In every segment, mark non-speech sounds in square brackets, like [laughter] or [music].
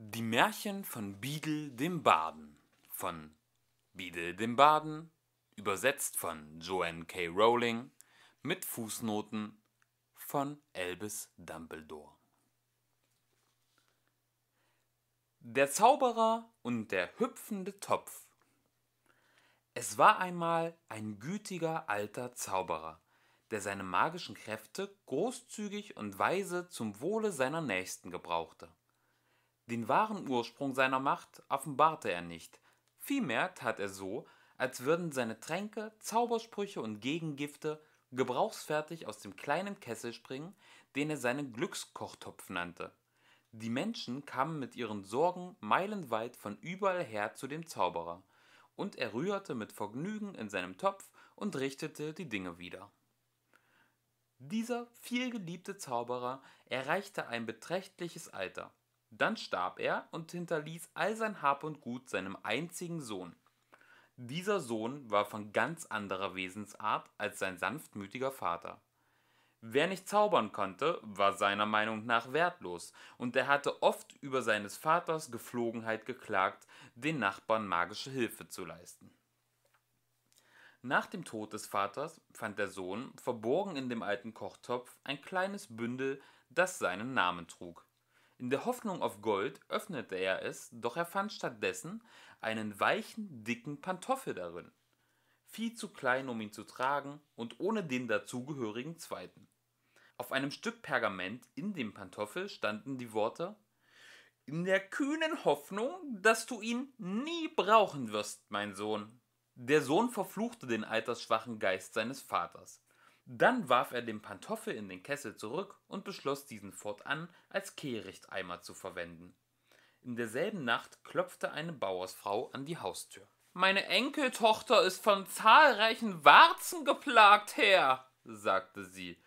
Die Märchen von Biedel dem Baden von Biedel dem Baden, übersetzt von Joanne K. Rowling mit Fußnoten von Elvis Dumbledore. Der Zauberer und der hüpfende Topf. Es war einmal ein gütiger alter Zauberer, der seine magischen Kräfte großzügig und weise zum Wohle seiner Nächsten gebrauchte. Den wahren Ursprung seiner Macht offenbarte er nicht, vielmehr tat er so, als würden seine Tränke, Zaubersprüche und Gegengifte gebrauchsfertig aus dem kleinen Kessel springen, den er seinen Glückskochtopf nannte. Die Menschen kamen mit ihren Sorgen meilenweit von überall her zu dem Zauberer, und er rührte mit Vergnügen in seinem Topf und richtete die Dinge wieder. Dieser vielgeliebte Zauberer erreichte ein beträchtliches Alter, dann starb er und hinterließ all sein Hab und Gut seinem einzigen Sohn. Dieser Sohn war von ganz anderer Wesensart als sein sanftmütiger Vater. Wer nicht zaubern konnte, war seiner Meinung nach wertlos, und er hatte oft über seines Vaters Gepflogenheit geklagt, den Nachbarn magische Hilfe zu leisten. Nach dem Tod des Vaters fand der Sohn, verborgen in dem alten Kochtopf, ein kleines Bündel, das seinen Namen trug. In der Hoffnung auf Gold öffnete er es, doch er fand stattdessen einen weichen, dicken Pantoffel darin, viel zu klein, um ihn zu tragen und ohne den dazugehörigen zweiten. Auf einem Stück Pergament in dem Pantoffel standen die Worte In der kühnen Hoffnung, dass du ihn nie brauchen wirst, mein Sohn. Der Sohn verfluchte den altersschwachen Geist seines Vaters. Dann warf er den Pantoffel in den Kessel zurück und beschloss, diesen fortan als Kehrichteimer zu verwenden. In derselben Nacht klopfte eine Bauersfrau an die Haustür. Meine Enkeltochter ist von zahlreichen Warzen geplagt, Herr, sagte sie.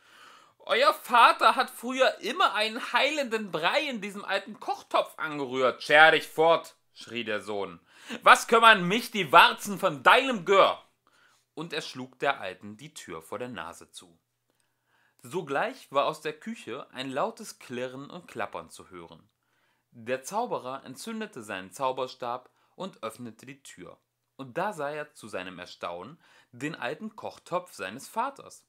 Euer Vater hat früher immer einen heilenden Brei in diesem alten Kochtopf angerührt. Scher dich fort, schrie der Sohn. Was kümmern mich die Warzen von deinem Gör? und er schlug der Alten die Tür vor der Nase zu. Sogleich war aus der Küche ein lautes Klirren und Klappern zu hören. Der Zauberer entzündete seinen Zauberstab und öffnete die Tür. Und da sah er zu seinem Erstaunen den alten Kochtopf seines Vaters.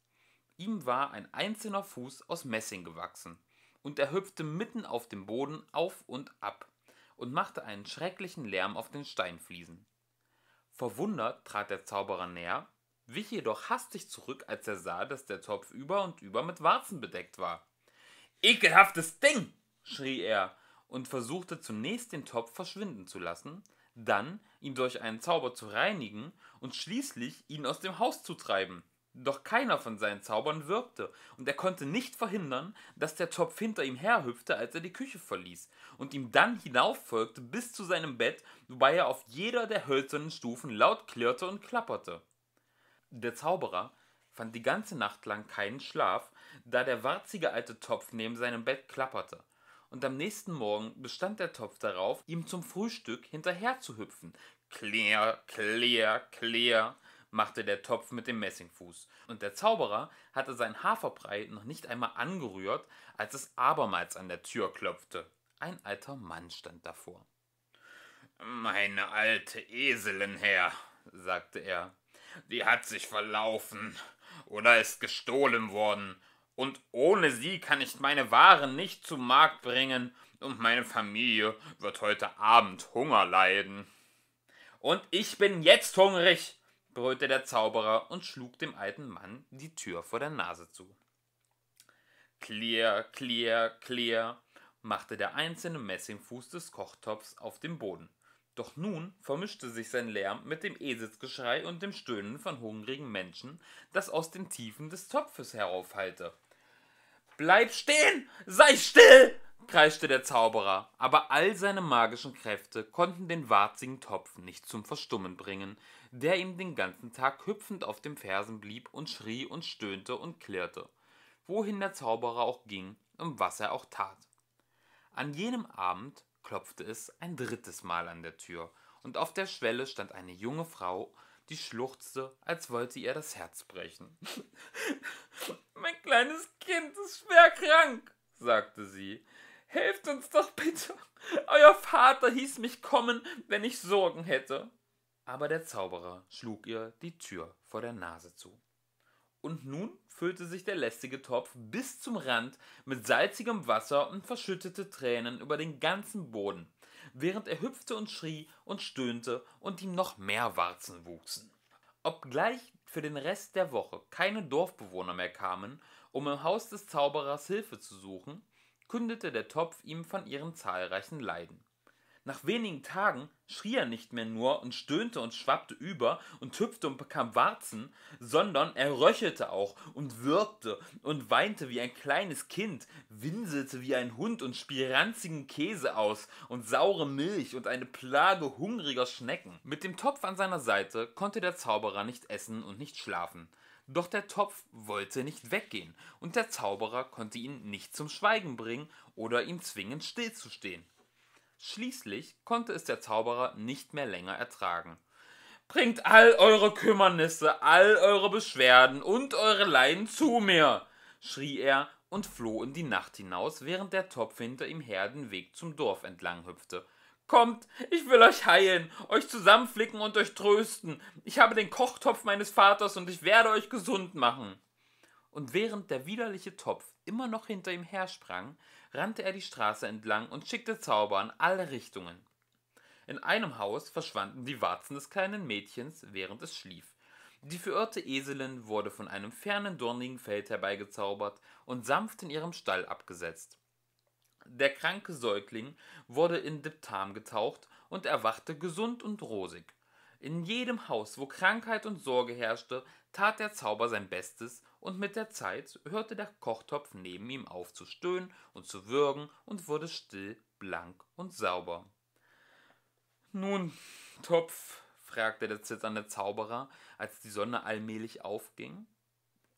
Ihm war ein einzelner Fuß aus Messing gewachsen, und er hüpfte mitten auf dem Boden auf und ab und machte einen schrecklichen Lärm auf den Steinfliesen. Verwundert trat der Zauberer näher wich jedoch hastig zurück, als er sah, dass der Topf über und über mit Warzen bedeckt war. Ekelhaftes Ding! schrie er und versuchte zunächst den Topf verschwinden zu lassen, dann ihn durch einen Zauber zu reinigen und schließlich ihn aus dem Haus zu treiben. Doch keiner von seinen Zaubern wirkte, und er konnte nicht verhindern, dass der Topf hinter ihm herhüpfte, als er die Küche verließ, und ihm dann hinauffolgte bis zu seinem Bett, wobei er auf jeder der hölzernen Stufen laut klirrte und klapperte. Der Zauberer fand die ganze Nacht lang keinen Schlaf, da der warzige alte Topf neben seinem Bett klapperte, und am nächsten Morgen bestand der Topf darauf, ihm zum Frühstück hinterher zu hüpfen. Klirr, klirr, klirr, machte der Topf mit dem Messingfuß, und der Zauberer hatte seinen Haferbrei noch nicht einmal angerührt, als es abermals an der Tür klopfte. Ein alter Mann stand davor. Meine alte Eselin her, sagte er, die hat sich verlaufen oder ist gestohlen worden, und ohne sie kann ich meine Waren nicht zum Markt bringen, und meine Familie wird heute Abend Hunger leiden. Und ich bin jetzt hungrig, brüllte der Zauberer und schlug dem alten Mann die Tür vor der Nase zu. Klirr, klirr, klirr, machte der einzelne Messingfuß des Kochtopfs auf dem Boden. Doch nun vermischte sich sein Lärm mit dem Eselsgeschrei und dem Stöhnen von hungrigen Menschen, das aus den Tiefen des Topfes heraufhallte. Bleib stehen! Sei still! kreischte der Zauberer, aber all seine magischen Kräfte konnten den warzigen Topf nicht zum Verstummen bringen, der ihm den ganzen Tag hüpfend auf dem Fersen blieb und schrie und stöhnte und klirrte, wohin der Zauberer auch ging und was er auch tat. An jenem Abend klopfte es ein drittes Mal an der Tür, und auf der Schwelle stand eine junge Frau, die schluchzte, als wollte ihr das Herz brechen. [laughs] mein kleines Kind ist schwer krank, sagte sie. Helft uns doch bitte. Euer Vater hieß mich kommen, wenn ich Sorgen hätte. Aber der Zauberer schlug ihr die Tür vor der Nase zu und nun füllte sich der lästige Topf bis zum Rand mit salzigem Wasser und verschüttete Tränen über den ganzen Boden, während er hüpfte und schrie und stöhnte und ihm noch mehr Warzen wuchsen. Obgleich für den Rest der Woche keine Dorfbewohner mehr kamen, um im Haus des Zauberers Hilfe zu suchen, kündete der Topf ihm von ihren zahlreichen Leiden. Nach wenigen Tagen schrie er nicht mehr nur und stöhnte und schwappte über und hüpfte und bekam Warzen, sondern er röchelte auch und würgte und weinte wie ein kleines Kind, winselte wie ein Hund und spie ranzigen Käse aus und saure Milch und eine Plage hungriger Schnecken. Mit dem Topf an seiner Seite konnte der Zauberer nicht essen und nicht schlafen. Doch der Topf wollte nicht weggehen, und der Zauberer konnte ihn nicht zum Schweigen bringen oder ihm zwingen stillzustehen. Schließlich konnte es der Zauberer nicht mehr länger ertragen. Bringt all eure Kümmernisse, all eure Beschwerden und eure Leiden zu mir, schrie er und floh in die Nacht hinaus, während der Topf hinter ihm her den Weg zum Dorf entlang hüpfte. Kommt, ich will euch heilen, euch zusammenflicken und euch trösten. Ich habe den Kochtopf meines Vaters und ich werde euch gesund machen. Und während der widerliche Topf immer noch hinter ihm hersprang, rannte er die Straße entlang und schickte Zauber in alle Richtungen. In einem Haus verschwanden die Warzen des kleinen Mädchens, während es schlief. Die verirrte Eselin wurde von einem fernen dornigen Feld herbeigezaubert und sanft in ihrem Stall abgesetzt. Der kranke Säugling wurde in Diptam getaucht und erwachte gesund und rosig. In jedem Haus, wo Krankheit und Sorge herrschte, tat der Zauber sein Bestes und mit der Zeit hörte der Kochtopf neben ihm auf zu stöhnen und zu würgen und wurde still, blank und sauber. Nun, Topf, fragte der zitternde Zauberer, als die Sonne allmählich aufging.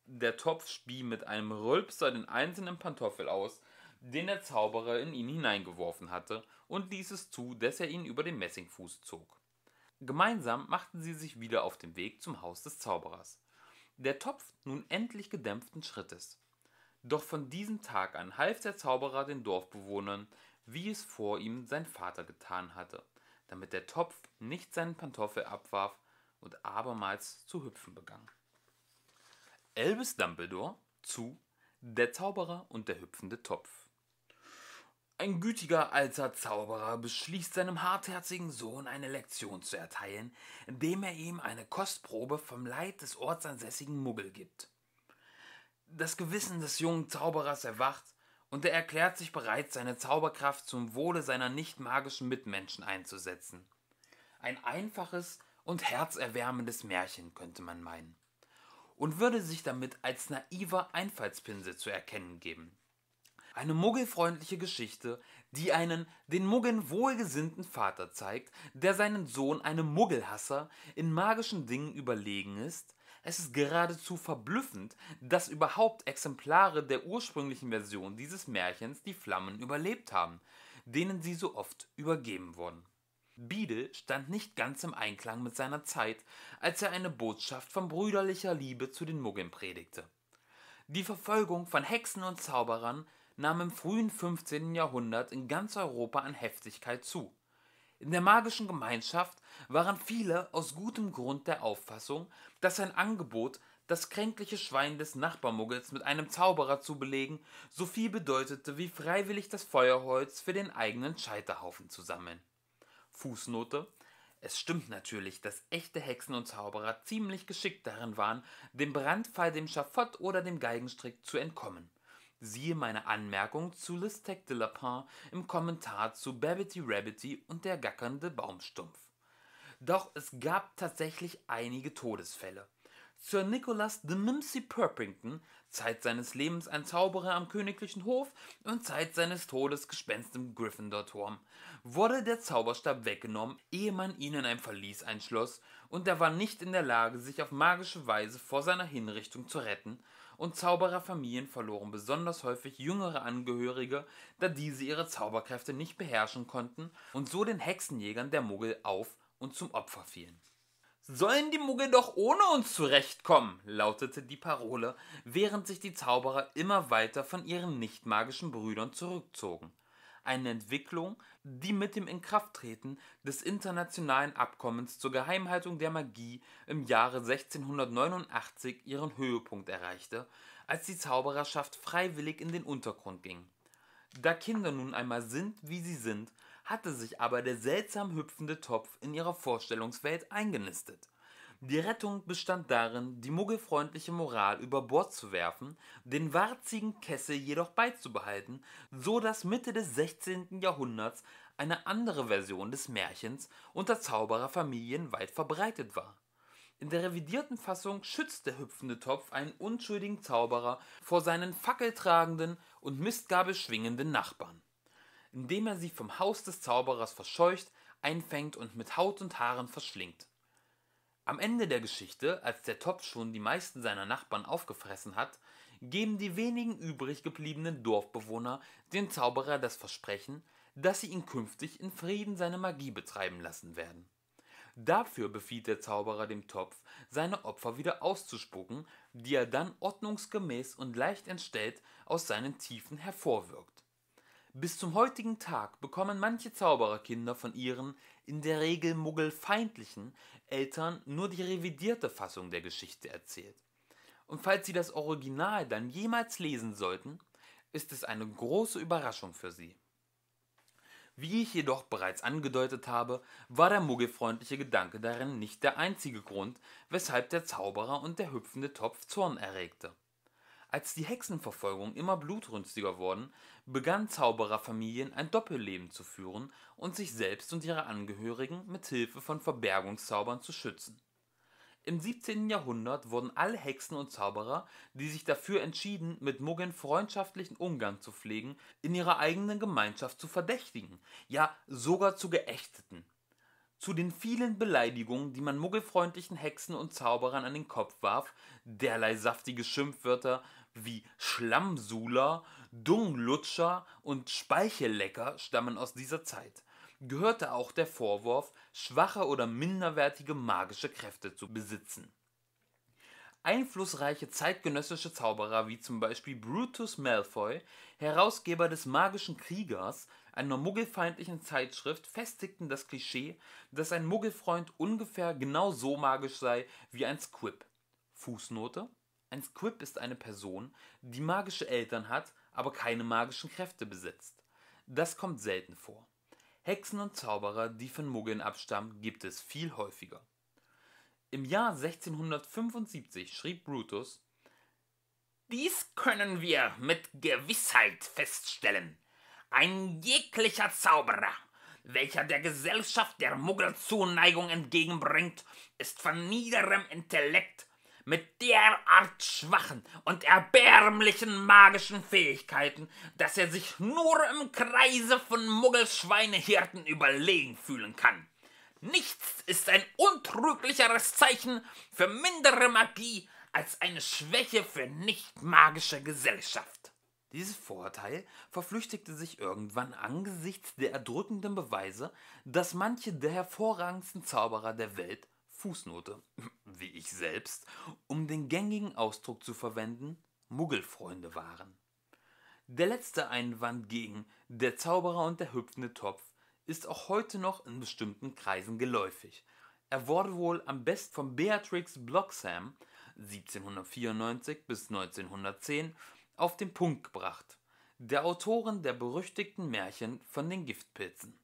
Der Topf spie mit einem Rülpser den einzelnen Pantoffel aus, den der Zauberer in ihn hineingeworfen hatte, und ließ es zu, dass er ihn über den Messingfuß zog. Gemeinsam machten sie sich wieder auf den Weg zum Haus des Zauberers der Topf nun endlich gedämpften Schrittes. Doch von diesem Tag an half der Zauberer den Dorfbewohnern, wie es vor ihm sein Vater getan hatte, damit der Topf nicht seinen Pantoffel abwarf und abermals zu hüpfen begann. Elvis Dumbledore zu Der Zauberer und der hüpfende Topf ein gütiger alter Zauberer beschließt seinem hartherzigen Sohn eine Lektion zu erteilen, indem er ihm eine Kostprobe vom Leid des ortsansässigen Muggel gibt. Das Gewissen des jungen Zauberers erwacht und er erklärt sich bereit, seine Zauberkraft zum Wohle seiner nicht magischen Mitmenschen einzusetzen. Ein einfaches und herzerwärmendes Märchen könnte man meinen und würde sich damit als naiver Einfallspinsel zu erkennen geben. Eine muggelfreundliche Geschichte, die einen den Muggeln wohlgesinnten Vater zeigt, der seinen Sohn, einem Muggelhasser, in magischen Dingen überlegen ist. Es ist geradezu verblüffend, dass überhaupt Exemplare der ursprünglichen Version dieses Märchens die Flammen überlebt haben, denen sie so oft übergeben wurden. Biedel stand nicht ganz im Einklang mit seiner Zeit, als er eine Botschaft von brüderlicher Liebe zu den Muggeln predigte. Die Verfolgung von Hexen und Zauberern nahm im frühen 15. Jahrhundert in ganz Europa an Heftigkeit zu. In der magischen Gemeinschaft waren viele aus gutem Grund der Auffassung, dass ein Angebot, das kränkliche Schwein des Nachbarmuggels mit einem Zauberer zu belegen, so viel bedeutete wie freiwillig das Feuerholz für den eigenen Scheiterhaufen zu sammeln. Fußnote es stimmt natürlich, dass echte Hexen und Zauberer ziemlich geschickt darin waren, dem Brandfall, dem Schafott oder dem Geigenstrick zu entkommen. Siehe meine Anmerkung zu Listec de Lapin im Kommentar zu Babbity Rabbity und der gackernde Baumstumpf. Doch es gab tatsächlich einige Todesfälle. Sir Nicholas de Mimsy Perpington, Zeit seines Lebens ein Zauberer am königlichen Hof und Zeit seines Todes Gespenst im Gryffindor-Turm, wurde der Zauberstab weggenommen, ehe man ihn in ein Verlies einschloss, und er war nicht in der Lage, sich auf magische Weise vor seiner Hinrichtung zu retten, und Zaubererfamilien verloren besonders häufig jüngere Angehörige, da diese ihre Zauberkräfte nicht beherrschen konnten und so den Hexenjägern der Muggel auf und zum Opfer fielen. Sollen die Muggel doch ohne uns zurechtkommen, lautete die Parole, während sich die Zauberer immer weiter von ihren nichtmagischen Brüdern zurückzogen. Eine Entwicklung, die mit dem Inkrafttreten des Internationalen Abkommens zur Geheimhaltung der Magie im Jahre 1689 ihren Höhepunkt erreichte, als die Zaubererschaft freiwillig in den Untergrund ging. Da Kinder nun einmal sind, wie sie sind, hatte sich aber der seltsam hüpfende Topf in ihrer Vorstellungswelt eingenistet. Die Rettung bestand darin, die muggelfreundliche Moral über Bord zu werfen, den warzigen Kessel jedoch beizubehalten, so dass Mitte des 16. Jahrhunderts eine andere Version des Märchens unter Zaubererfamilien weit verbreitet war. In der revidierten Fassung schützt der hüpfende Topf einen unschuldigen Zauberer vor seinen fackeltragenden und Mistgabel schwingenden Nachbarn, indem er sie vom Haus des Zauberers verscheucht, einfängt und mit Haut und Haaren verschlingt. Am Ende der Geschichte, als der Topf schon die meisten seiner Nachbarn aufgefressen hat, geben die wenigen übrig gebliebenen Dorfbewohner dem Zauberer das Versprechen, dass sie ihn künftig in Frieden seine Magie betreiben lassen werden. Dafür befiehlt der Zauberer dem Topf, seine Opfer wieder auszuspucken, die er dann ordnungsgemäß und leicht entstellt aus seinen Tiefen hervorwirkt. Bis zum heutigen Tag bekommen manche Zaubererkinder von ihren, in der Regel muggelfeindlichen, Eltern nur die revidierte Fassung der Geschichte erzählt. Und falls sie das Original dann jemals lesen sollten, ist es eine große Überraschung für sie. Wie ich jedoch bereits angedeutet habe, war der muggelfreundliche Gedanke darin nicht der einzige Grund, weshalb der Zauberer und der hüpfende Topf Zorn erregte. Als die Hexenverfolgung immer blutrünstiger wurden, begannen Zaubererfamilien ein Doppelleben zu führen und sich selbst und ihre Angehörigen mit Hilfe von Verbergungszaubern zu schützen. Im 17. Jahrhundert wurden alle Hexen und Zauberer, die sich dafür entschieden, mit Muggeln freundschaftlichen Umgang zu pflegen, in ihrer eigenen Gemeinschaft zu Verdächtigen, ja sogar zu Geächteten. Zu den vielen Beleidigungen, die man muggelfreundlichen Hexen und Zauberern an den Kopf warf, derlei saftige Schimpfwörter wie Schlammsuler, Dunglutscher und Speichellecker stammen aus dieser Zeit, gehörte auch der Vorwurf, schwache oder minderwertige magische Kräfte zu besitzen. Einflussreiche zeitgenössische Zauberer wie zum Beispiel Brutus Malfoy, Herausgeber des Magischen Kriegers, einer muggelfeindlichen Zeitschrift, festigten das Klischee, dass ein Muggelfreund ungefähr genau so magisch sei wie ein Squib. Fußnote: Ein Squib ist eine Person, die magische Eltern hat, aber keine magischen Kräfte besitzt. Das kommt selten vor. Hexen und Zauberer, die von Muggeln abstammen, gibt es viel häufiger. Im Jahr 1675 schrieb Brutus Dies können wir mit Gewissheit feststellen. Ein jeglicher Zauberer, welcher der Gesellschaft der Muggel Zuneigung entgegenbringt, ist von niederem Intellekt mit derart schwachen und erbärmlichen magischen Fähigkeiten, dass er sich nur im Kreise von Muggelschweinehirten überlegen fühlen kann. Nichts ist ein untrüglicheres Zeichen für mindere Magie als eine Schwäche für nicht magische Gesellschaft. Dieses Vorurteil verflüchtigte sich irgendwann angesichts der erdrückenden Beweise, dass manche der hervorragendsten Zauberer der Welt Fußnote, wie ich selbst, um den gängigen Ausdruck zu verwenden, Muggelfreunde waren. Der letzte Einwand gegen der Zauberer und der hüpfende Topf ist auch heute noch in bestimmten Kreisen geläufig. Er wurde wohl am besten von Beatrix Bloxham 1794 bis 1910 auf den Punkt gebracht, der Autorin der berüchtigten Märchen von den Giftpilzen.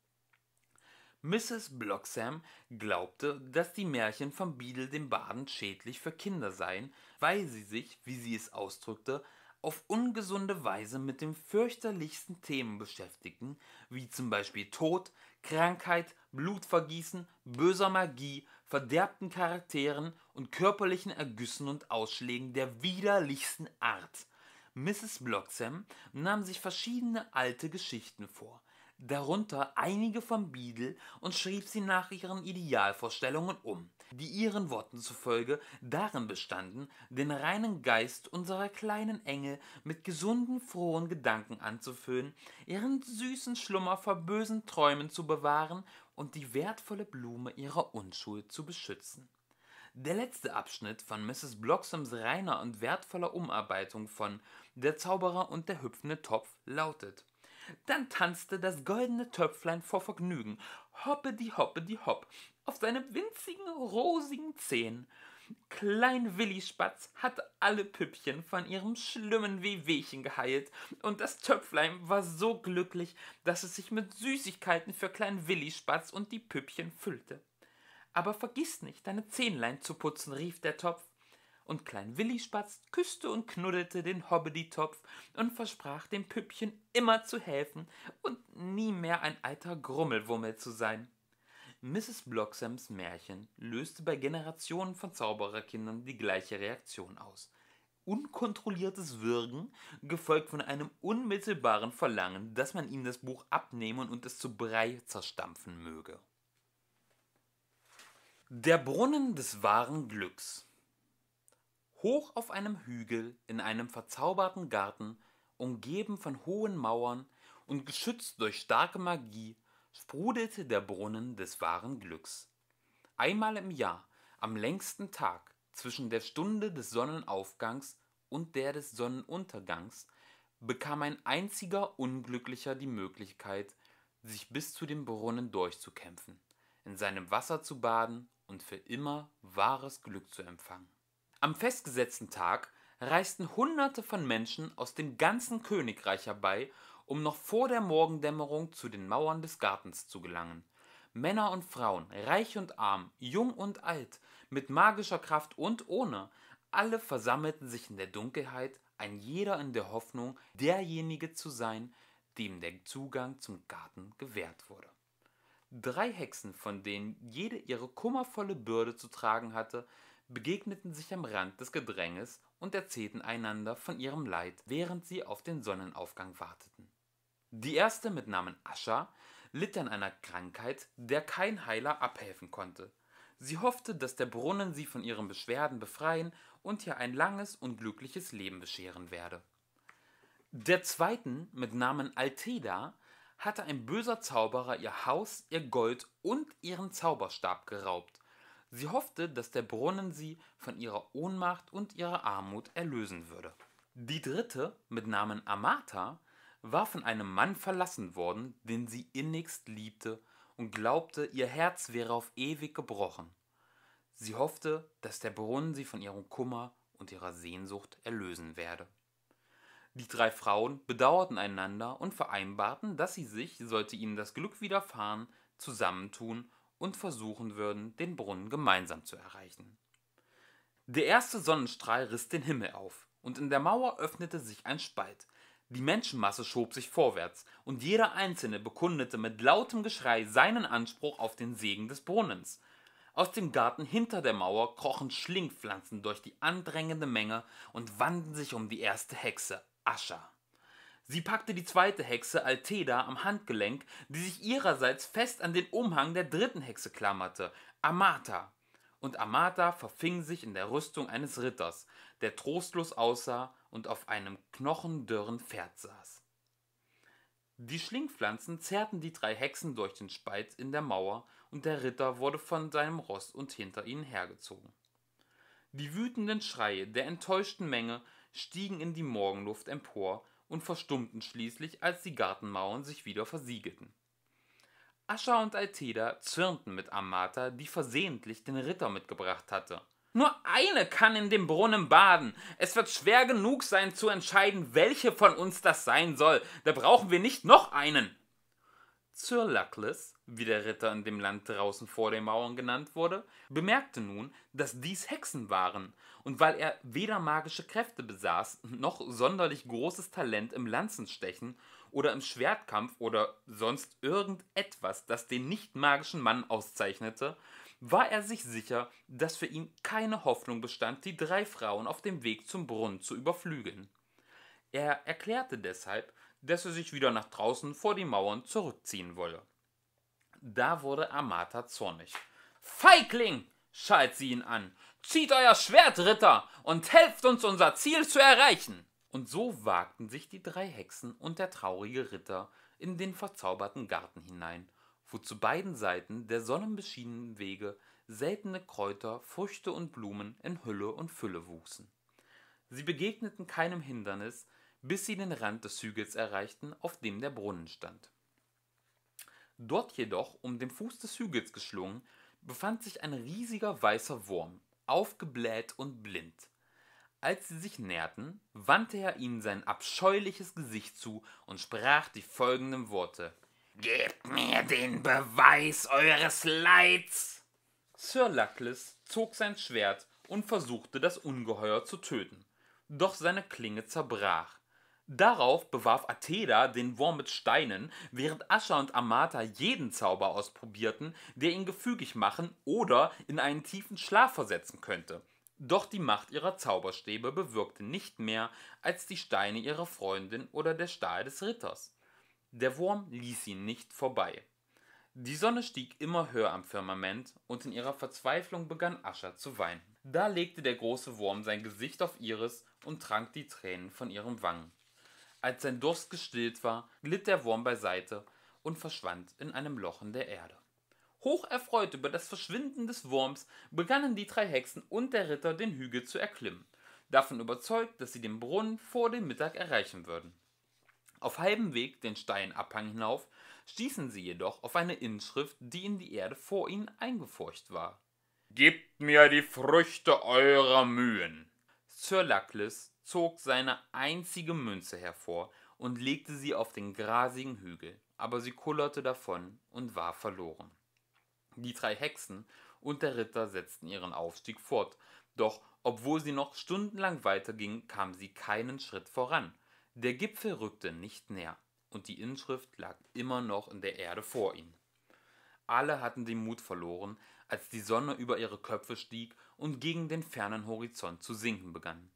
Mrs. Bloxham glaubte, dass die Märchen von Beadle dem Baden schädlich für Kinder seien, weil sie sich, wie sie es ausdrückte, auf ungesunde Weise mit den fürchterlichsten Themen beschäftigten, wie zum Beispiel Tod, Krankheit, Blutvergießen, böser Magie, verderbten Charakteren und körperlichen Ergüssen und Ausschlägen der widerlichsten Art. Mrs. Bloxham nahm sich verschiedene alte Geschichten vor, darunter einige von Beadle und schrieb sie nach ihren Idealvorstellungen um, die ihren Worten zufolge darin bestanden, den reinen Geist unserer kleinen Engel mit gesunden, frohen Gedanken anzufüllen, ihren süßen Schlummer vor bösen Träumen zu bewahren und die wertvolle Blume ihrer Unschuld zu beschützen. Der letzte Abschnitt von Mrs. Bloxams reiner und wertvoller Umarbeitung von Der Zauberer und der hüpfende Topf lautet dann tanzte das goldene Töpflein vor Vergnügen, hoppedi hoppedi hopp, auf seine winzigen, rosigen Zehen. Klein Willi Spatz hat alle Püppchen von ihrem schlimmen Wehwehchen geheilt, und das Töpflein war so glücklich, dass es sich mit Süßigkeiten für Klein Willi Spatz und die Püppchen füllte. Aber vergiss nicht, deine Zähnlein zu putzen, rief der Topf, und Klein Willi Spatz küsste und knuddelte den Hobbidi-Topf und versprach dem Püppchen immer zu helfen und nie mehr ein alter Grummelwummel zu sein. Mrs. Blocksams Märchen löste bei Generationen von Zaubererkindern die gleiche Reaktion aus. Unkontrolliertes Würgen, gefolgt von einem unmittelbaren Verlangen, dass man ihm das Buch abnehmen und es zu Brei zerstampfen möge. Der Brunnen des wahren Glücks Hoch auf einem Hügel, in einem verzauberten Garten, umgeben von hohen Mauern und geschützt durch starke Magie, sprudelte der Brunnen des wahren Glücks. Einmal im Jahr, am längsten Tag, zwischen der Stunde des Sonnenaufgangs und der des Sonnenuntergangs, bekam ein einziger Unglücklicher die Möglichkeit, sich bis zu dem Brunnen durchzukämpfen, in seinem Wasser zu baden und für immer wahres Glück zu empfangen. Am festgesetzten Tag reisten Hunderte von Menschen aus dem ganzen Königreich herbei, um noch vor der Morgendämmerung zu den Mauern des Gartens zu gelangen. Männer und Frauen, reich und arm, jung und alt, mit magischer Kraft und ohne, alle versammelten sich in der Dunkelheit, ein jeder in der Hoffnung, derjenige zu sein, dem der Zugang zum Garten gewährt wurde. Drei Hexen, von denen jede ihre kummervolle Bürde zu tragen hatte, begegneten sich am Rand des Gedränges und erzählten einander von ihrem Leid, während sie auf den Sonnenaufgang warteten. Die erste mit Namen Ascha litt an einer Krankheit, der kein Heiler abhelfen konnte. Sie hoffte, dass der Brunnen sie von ihren Beschwerden befreien und ihr ein langes und glückliches Leben bescheren werde. Der zweiten mit Namen Alteda hatte ein böser Zauberer ihr Haus, ihr Gold und ihren Zauberstab geraubt. Sie hoffte, dass der Brunnen sie von ihrer Ohnmacht und ihrer Armut erlösen würde. Die dritte, mit Namen Amata, war von einem Mann verlassen worden, den sie innigst liebte und glaubte, ihr Herz wäre auf ewig gebrochen. Sie hoffte, dass der Brunnen sie von ihrem Kummer und ihrer Sehnsucht erlösen werde. Die drei Frauen bedauerten einander und vereinbarten, dass sie sich, sollte ihnen das Glück widerfahren, zusammentun und versuchen würden, den Brunnen gemeinsam zu erreichen. Der erste Sonnenstrahl riss den Himmel auf, und in der Mauer öffnete sich ein Spalt. Die Menschenmasse schob sich vorwärts, und jeder Einzelne bekundete mit lautem Geschrei seinen Anspruch auf den Segen des Brunnens. Aus dem Garten hinter der Mauer krochen Schlingpflanzen durch die andrängende Menge und wandten sich um die erste Hexe, Ascha. Sie packte die zweite Hexe, Alteda, am Handgelenk, die sich ihrerseits fest an den Umhang der dritten Hexe klammerte, Amata. Und Amata verfing sich in der Rüstung eines Ritters, der trostlos aussah und auf einem knochendürren Pferd saß. Die Schlingpflanzen zerrten die drei Hexen durch den Spalt in der Mauer, und der Ritter wurde von seinem Ross und hinter ihnen hergezogen. Die wütenden Schreie der enttäuschten Menge stiegen in die Morgenluft empor, und verstummten schließlich, als die Gartenmauern sich wieder versiegelten. Ascha und Alteda zürnten mit Amata, die versehentlich den Ritter mitgebracht hatte. Nur eine kann in dem Brunnen baden. Es wird schwer genug sein zu entscheiden, welche von uns das sein soll. Da brauchen wir nicht noch einen. Sir Luckless, wie der Ritter in dem Land draußen vor den Mauern genannt wurde, bemerkte nun, dass dies Hexen waren und weil er weder magische Kräfte besaß, noch sonderlich großes Talent im Lanzenstechen oder im Schwertkampf oder sonst irgendetwas, das den nicht magischen Mann auszeichnete, war er sich sicher, dass für ihn keine Hoffnung bestand, die drei Frauen auf dem Weg zum Brunnen zu überflügeln. Er erklärte deshalb, dass er sich wieder nach draußen vor die Mauern zurückziehen wolle. Da wurde Amata zornig. Feigling! schalt sie ihn an. Zieht euer Schwert, Ritter, und helft uns, unser Ziel zu erreichen! Und so wagten sich die drei Hexen und der traurige Ritter in den verzauberten Garten hinein, wo zu beiden Seiten der sonnenbeschienenen Wege seltene Kräuter, Früchte und Blumen in Hülle und Fülle wuchsen. Sie begegneten keinem Hindernis, bis sie den Rand des Hügels erreichten, auf dem der Brunnen stand. Dort jedoch, um den Fuß des Hügels geschlungen, befand sich ein riesiger weißer Wurm, aufgebläht und blind. Als sie sich näherten, wandte er ihnen sein abscheuliches Gesicht zu und sprach die folgenden Worte: Gebt mir den Beweis eures Leids! Sir Luckless zog sein Schwert und versuchte, das Ungeheuer zu töten, doch seine Klinge zerbrach, Darauf bewarf Atheda den Wurm mit Steinen, während Ascha und Amata jeden Zauber ausprobierten, der ihn gefügig machen oder in einen tiefen Schlaf versetzen könnte. Doch die Macht ihrer Zauberstäbe bewirkte nicht mehr als die Steine ihrer Freundin oder der Stahl des Ritters. Der Wurm ließ ihn nicht vorbei. Die Sonne stieg immer höher am Firmament, und in ihrer Verzweiflung begann Ascha zu weinen. Da legte der große Wurm sein Gesicht auf ihres und trank die Tränen von ihren Wangen. Als sein Durst gestillt war, glitt der Wurm beiseite und verschwand in einem Loch in der Erde. Hocherfreut über das Verschwinden des Wurms begannen die drei Hexen und der Ritter den Hügel zu erklimmen, davon überzeugt, dass sie den Brunnen vor dem Mittag erreichen würden. Auf halbem Weg den steilen Abhang hinauf stießen sie jedoch auf eine Inschrift, die in die Erde vor ihnen eingefurcht war. Gebt mir die Früchte eurer Mühen. Sir Luckless, zog seine einzige Münze hervor und legte sie auf den grasigen Hügel, aber sie kullerte davon und war verloren. Die drei Hexen und der Ritter setzten ihren Aufstieg fort, doch obwohl sie noch stundenlang weitergingen, kam sie keinen Schritt voran. Der Gipfel rückte nicht näher, und die Inschrift lag immer noch in der Erde vor ihnen. Alle hatten den Mut verloren, als die Sonne über ihre Köpfe stieg und gegen den fernen Horizont zu sinken begann.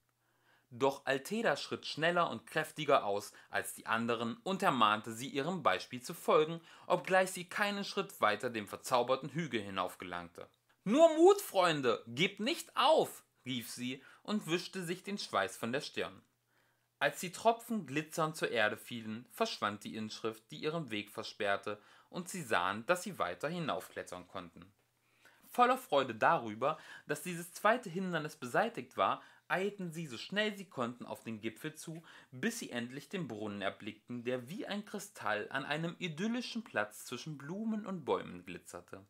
Doch Alteda schritt schneller und kräftiger aus als die anderen und ermahnte sie, ihrem Beispiel zu folgen, obgleich sie keinen Schritt weiter dem verzauberten Hügel hinaufgelangte. Nur Mut, Freunde, gebt nicht auf, rief sie und wischte sich den Schweiß von der Stirn. Als die Tropfen glitzernd zur Erde fielen, verschwand die Inschrift, die ihren Weg versperrte, und sie sahen, dass sie weiter hinaufklettern konnten. Voller Freude darüber, dass dieses zweite Hindernis beseitigt war, eilten sie so schnell sie konnten auf den Gipfel zu, bis sie endlich den Brunnen erblickten, der wie ein Kristall an einem idyllischen Platz zwischen Blumen und Bäumen glitzerte.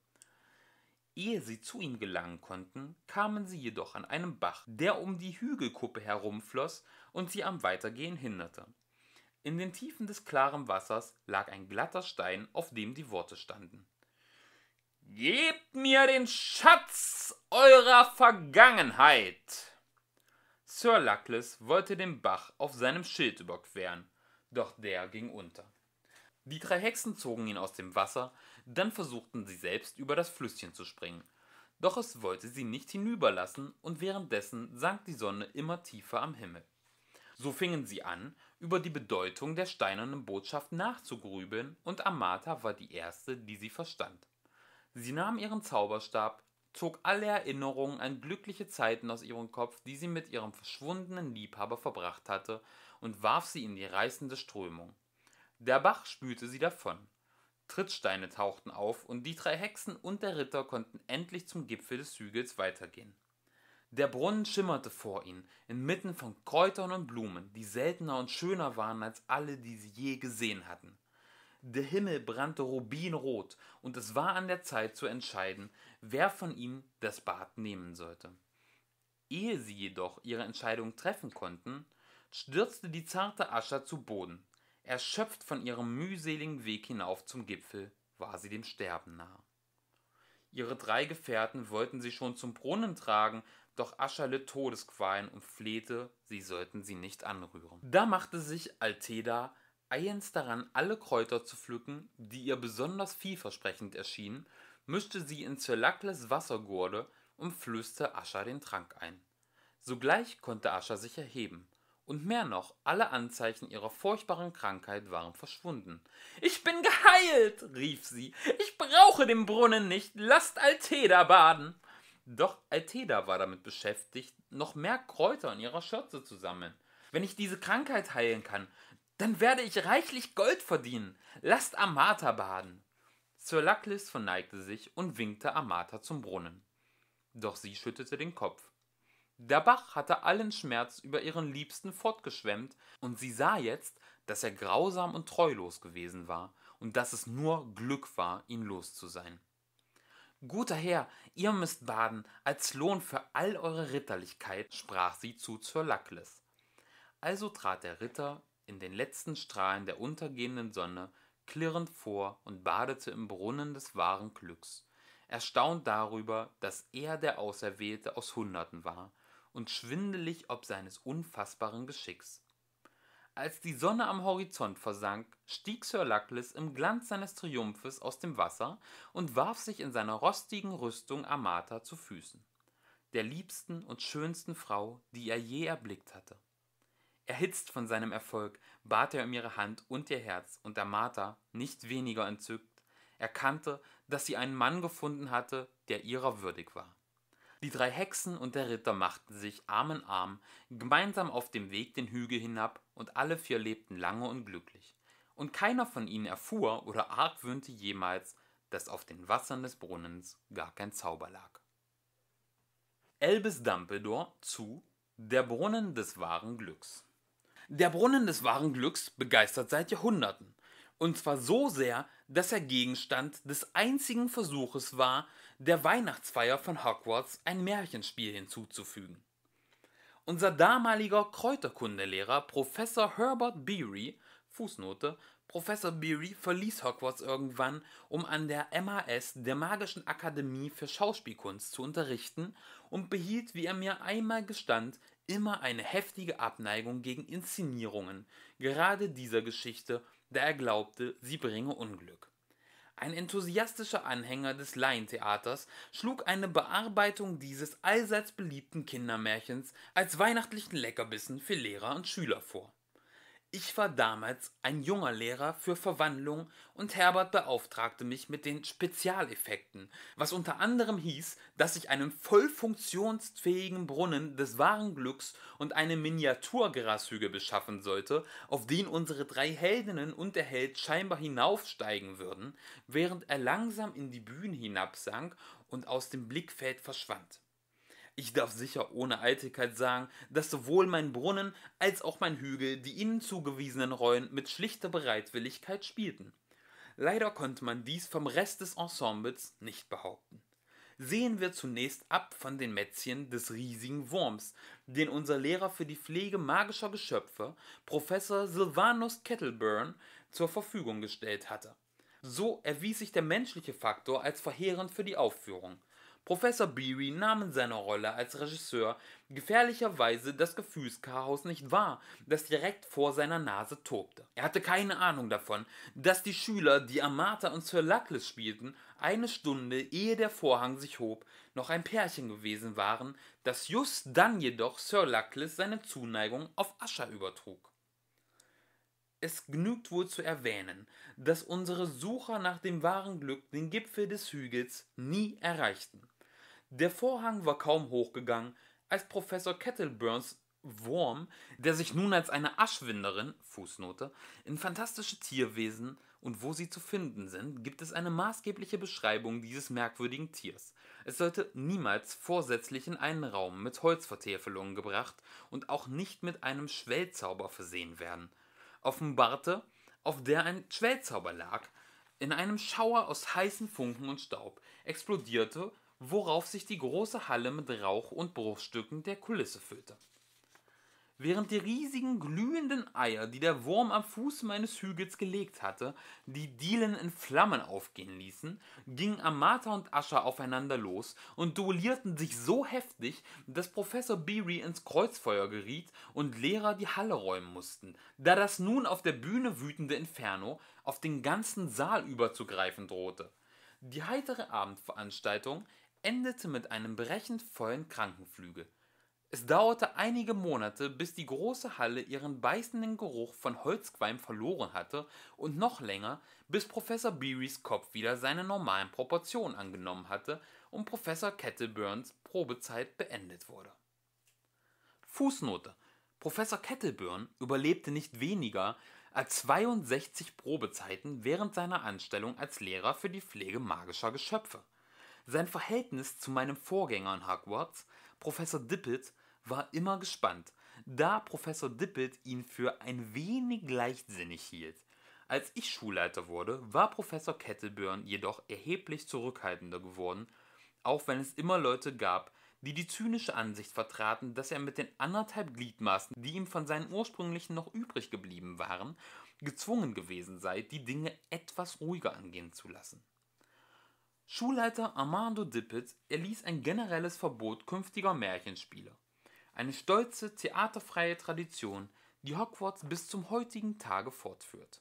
Ehe sie zu ihm gelangen konnten, kamen sie jedoch an einem Bach, der um die Hügelkuppe herumfloss und sie am Weitergehen hinderte. In den Tiefen des klaren Wassers lag ein glatter Stein, auf dem die Worte standen. Gebt mir den Schatz eurer Vergangenheit! Sir Luckless wollte den Bach auf seinem Schild überqueren, doch der ging unter. Die drei Hexen zogen ihn aus dem Wasser, dann versuchten sie selbst über das Flüsschen zu springen. Doch es wollte sie nicht hinüberlassen und währenddessen sank die Sonne immer tiefer am Himmel. So fingen sie an, über die Bedeutung der steinernen Botschaft nachzugrübeln und Amata war die erste, die sie verstand. Sie nahm ihren Zauberstab, zog alle Erinnerungen an glückliche Zeiten aus ihrem Kopf, die sie mit ihrem verschwundenen Liebhaber verbracht hatte, und warf sie in die reißende Strömung. Der Bach spülte sie davon. Trittsteine tauchten auf, und die drei Hexen und der Ritter konnten endlich zum Gipfel des Hügels weitergehen. Der Brunnen schimmerte vor ihnen, inmitten von Kräutern und Blumen, die seltener und schöner waren als alle, die sie je gesehen hatten. Der Himmel brannte rubinrot, und es war an der Zeit zu entscheiden, wer von ihnen das Bad nehmen sollte. Ehe sie jedoch ihre Entscheidung treffen konnten, stürzte die zarte Ascher zu Boden. Erschöpft von ihrem mühseligen Weg hinauf zum Gipfel war sie dem Sterben nahe. Ihre drei Gefährten wollten sie schon zum Brunnen tragen, doch Ascher litt Todesqualen und flehte, sie sollten sie nicht anrühren. Da machte sich Alteda eilends daran, alle Kräuter zu pflücken, die ihr besonders vielversprechend erschienen, mischte sie in Zerlakles Wassergurde und flößte Ascha den Trank ein. Sogleich konnte Ascha sich erheben. Und mehr noch, alle Anzeichen ihrer furchtbaren Krankheit waren verschwunden. Ich bin geheilt, rief sie. Ich brauche den Brunnen nicht. Lasst Altheda baden. Doch Altheda war damit beschäftigt, noch mehr Kräuter in ihrer Schürze zu sammeln. Wenn ich diese Krankheit heilen kann, dann werde ich reichlich Gold verdienen. Lasst Amata baden. Sir Luckless verneigte sich und winkte Amata zum Brunnen. Doch sie schüttelte den Kopf. Der Bach hatte allen Schmerz über ihren Liebsten fortgeschwemmt, und sie sah jetzt, dass er grausam und treulos gewesen war und dass es nur Glück war, ihn los zu sein. Guter Herr, ihr müsst baden, als Lohn für all eure Ritterlichkeit, sprach sie zu Sir Luckless. Also trat der Ritter in den letzten Strahlen der untergehenden Sonne klirrend vor und badete im Brunnen des wahren Glücks, erstaunt darüber, dass er der Auserwählte aus Hunderten war und schwindelig ob seines unfassbaren Geschicks. Als die Sonne am Horizont versank, stieg Sir Luckless im Glanz seines Triumphes aus dem Wasser und warf sich in seiner rostigen Rüstung Amata zu Füßen, der liebsten und schönsten Frau, die er je erblickt hatte. Erhitzt von seinem Erfolg bat er um ihre Hand und ihr Herz, und der Martha, nicht weniger entzückt, erkannte, dass sie einen Mann gefunden hatte, der ihrer würdig war. Die drei Hexen und der Ritter machten sich Arm in Arm gemeinsam auf dem Weg den Hügel hinab, und alle vier lebten lange und glücklich. Und keiner von ihnen erfuhr oder argwöhnte jemals, dass auf den Wassern des Brunnens gar kein Zauber lag. Elbes Dumbledore zu Der Brunnen des wahren Glücks der Brunnen des wahren Glücks begeistert seit Jahrhunderten. Und zwar so sehr, dass er Gegenstand des einzigen Versuches war, der Weihnachtsfeier von Hogwarts ein Märchenspiel hinzuzufügen. Unser damaliger Kräuterkundelehrer Professor Herbert Beery, Fußnote, Professor Beery verließ Hogwarts irgendwann, um an der MAS, der Magischen Akademie für Schauspielkunst, zu unterrichten und behielt, wie er mir einmal gestand, immer eine heftige Abneigung gegen Inszenierungen, gerade dieser Geschichte, da er glaubte, sie bringe Unglück. Ein enthusiastischer Anhänger des Laientheaters schlug eine Bearbeitung dieses allseits beliebten Kindermärchens als weihnachtlichen Leckerbissen für Lehrer und Schüler vor ich war damals ein junger Lehrer für Verwandlung und Herbert beauftragte mich mit den Spezialeffekten, was unter anderem hieß, dass ich einen voll funktionsfähigen Brunnen des wahren Glücks und eine Miniaturgrashüge beschaffen sollte, auf den unsere drei Heldinnen und der Held scheinbar hinaufsteigen würden, während er langsam in die Bühne hinabsank und aus dem Blickfeld verschwand. Ich darf sicher ohne Eitelkeit sagen, dass sowohl mein Brunnen als auch mein Hügel die ihnen zugewiesenen Rollen mit schlichter Bereitwilligkeit spielten. Leider konnte man dies vom Rest des Ensembles nicht behaupten. Sehen wir zunächst ab von den Mätzchen des riesigen Wurms, den unser Lehrer für die Pflege magischer Geschöpfe, Professor Silvanus Kettleburn, zur Verfügung gestellt hatte. So erwies sich der menschliche Faktor als verheerend für die Aufführung. Professor Beery nahm in seiner Rolle als Regisseur gefährlicherweise das Gefühlschaos nicht wahr, das direkt vor seiner Nase tobte. Er hatte keine Ahnung davon, dass die Schüler, die Amata und Sir Luckless spielten, eine Stunde ehe der Vorhang sich hob, noch ein Pärchen gewesen waren, das just dann jedoch Sir Luckless seine Zuneigung auf Ascher übertrug. Es genügt wohl zu erwähnen, dass unsere Sucher nach dem wahren Glück den Gipfel des Hügels nie erreichten. Der Vorhang war kaum hochgegangen, als Professor Kettleburns Wurm, der sich nun als eine Aschwinderin, Fußnote, in fantastische Tierwesen und wo sie zu finden sind, gibt es eine maßgebliche Beschreibung dieses merkwürdigen Tiers. Es sollte niemals vorsätzlich in einen Raum mit Holzvertäfelungen gebracht und auch nicht mit einem Schwellzauber versehen werden. Offenbarte, auf der ein Schwellzauber lag, in einem Schauer aus heißen Funken und Staub, explodierte worauf sich die große Halle mit Rauch und Bruchstücken der Kulisse füllte. Während die riesigen glühenden Eier, die der Wurm am Fuße meines Hügels gelegt hatte, die Dielen in Flammen aufgehen ließen, gingen Amata und Ascher aufeinander los und duellierten sich so heftig, dass Professor Beery ins Kreuzfeuer geriet und Lehrer die Halle räumen mussten, da das nun auf der Bühne wütende Inferno auf den ganzen Saal überzugreifen drohte. Die heitere Abendveranstaltung endete mit einem brechend vollen Krankenflügel. Es dauerte einige Monate, bis die große Halle ihren beißenden Geruch von Holzqualm verloren hatte und noch länger, bis Professor Beerys Kopf wieder seine normalen Proportionen angenommen hatte und Professor Kettleburns Probezeit beendet wurde. Fußnote: Professor Kettleburn überlebte nicht weniger als 62 Probezeiten während seiner Anstellung als Lehrer für die Pflege magischer Geschöpfe. Sein Verhältnis zu meinem Vorgänger in Hogwarts, Professor Dippet, war immer gespannt, da Professor Dippet ihn für ein wenig leichtsinnig hielt. Als ich Schulleiter wurde, war Professor Kettleburn jedoch erheblich zurückhaltender geworden, auch wenn es immer Leute gab, die die zynische Ansicht vertraten, dass er mit den anderthalb Gliedmaßen, die ihm von seinen ursprünglichen noch übrig geblieben waren, gezwungen gewesen sei, die Dinge etwas ruhiger angehen zu lassen. Schulleiter Armando Dippet erließ ein generelles Verbot künftiger Märchenspiele – eine stolze theaterfreie Tradition, die Hogwarts bis zum heutigen Tage fortführt.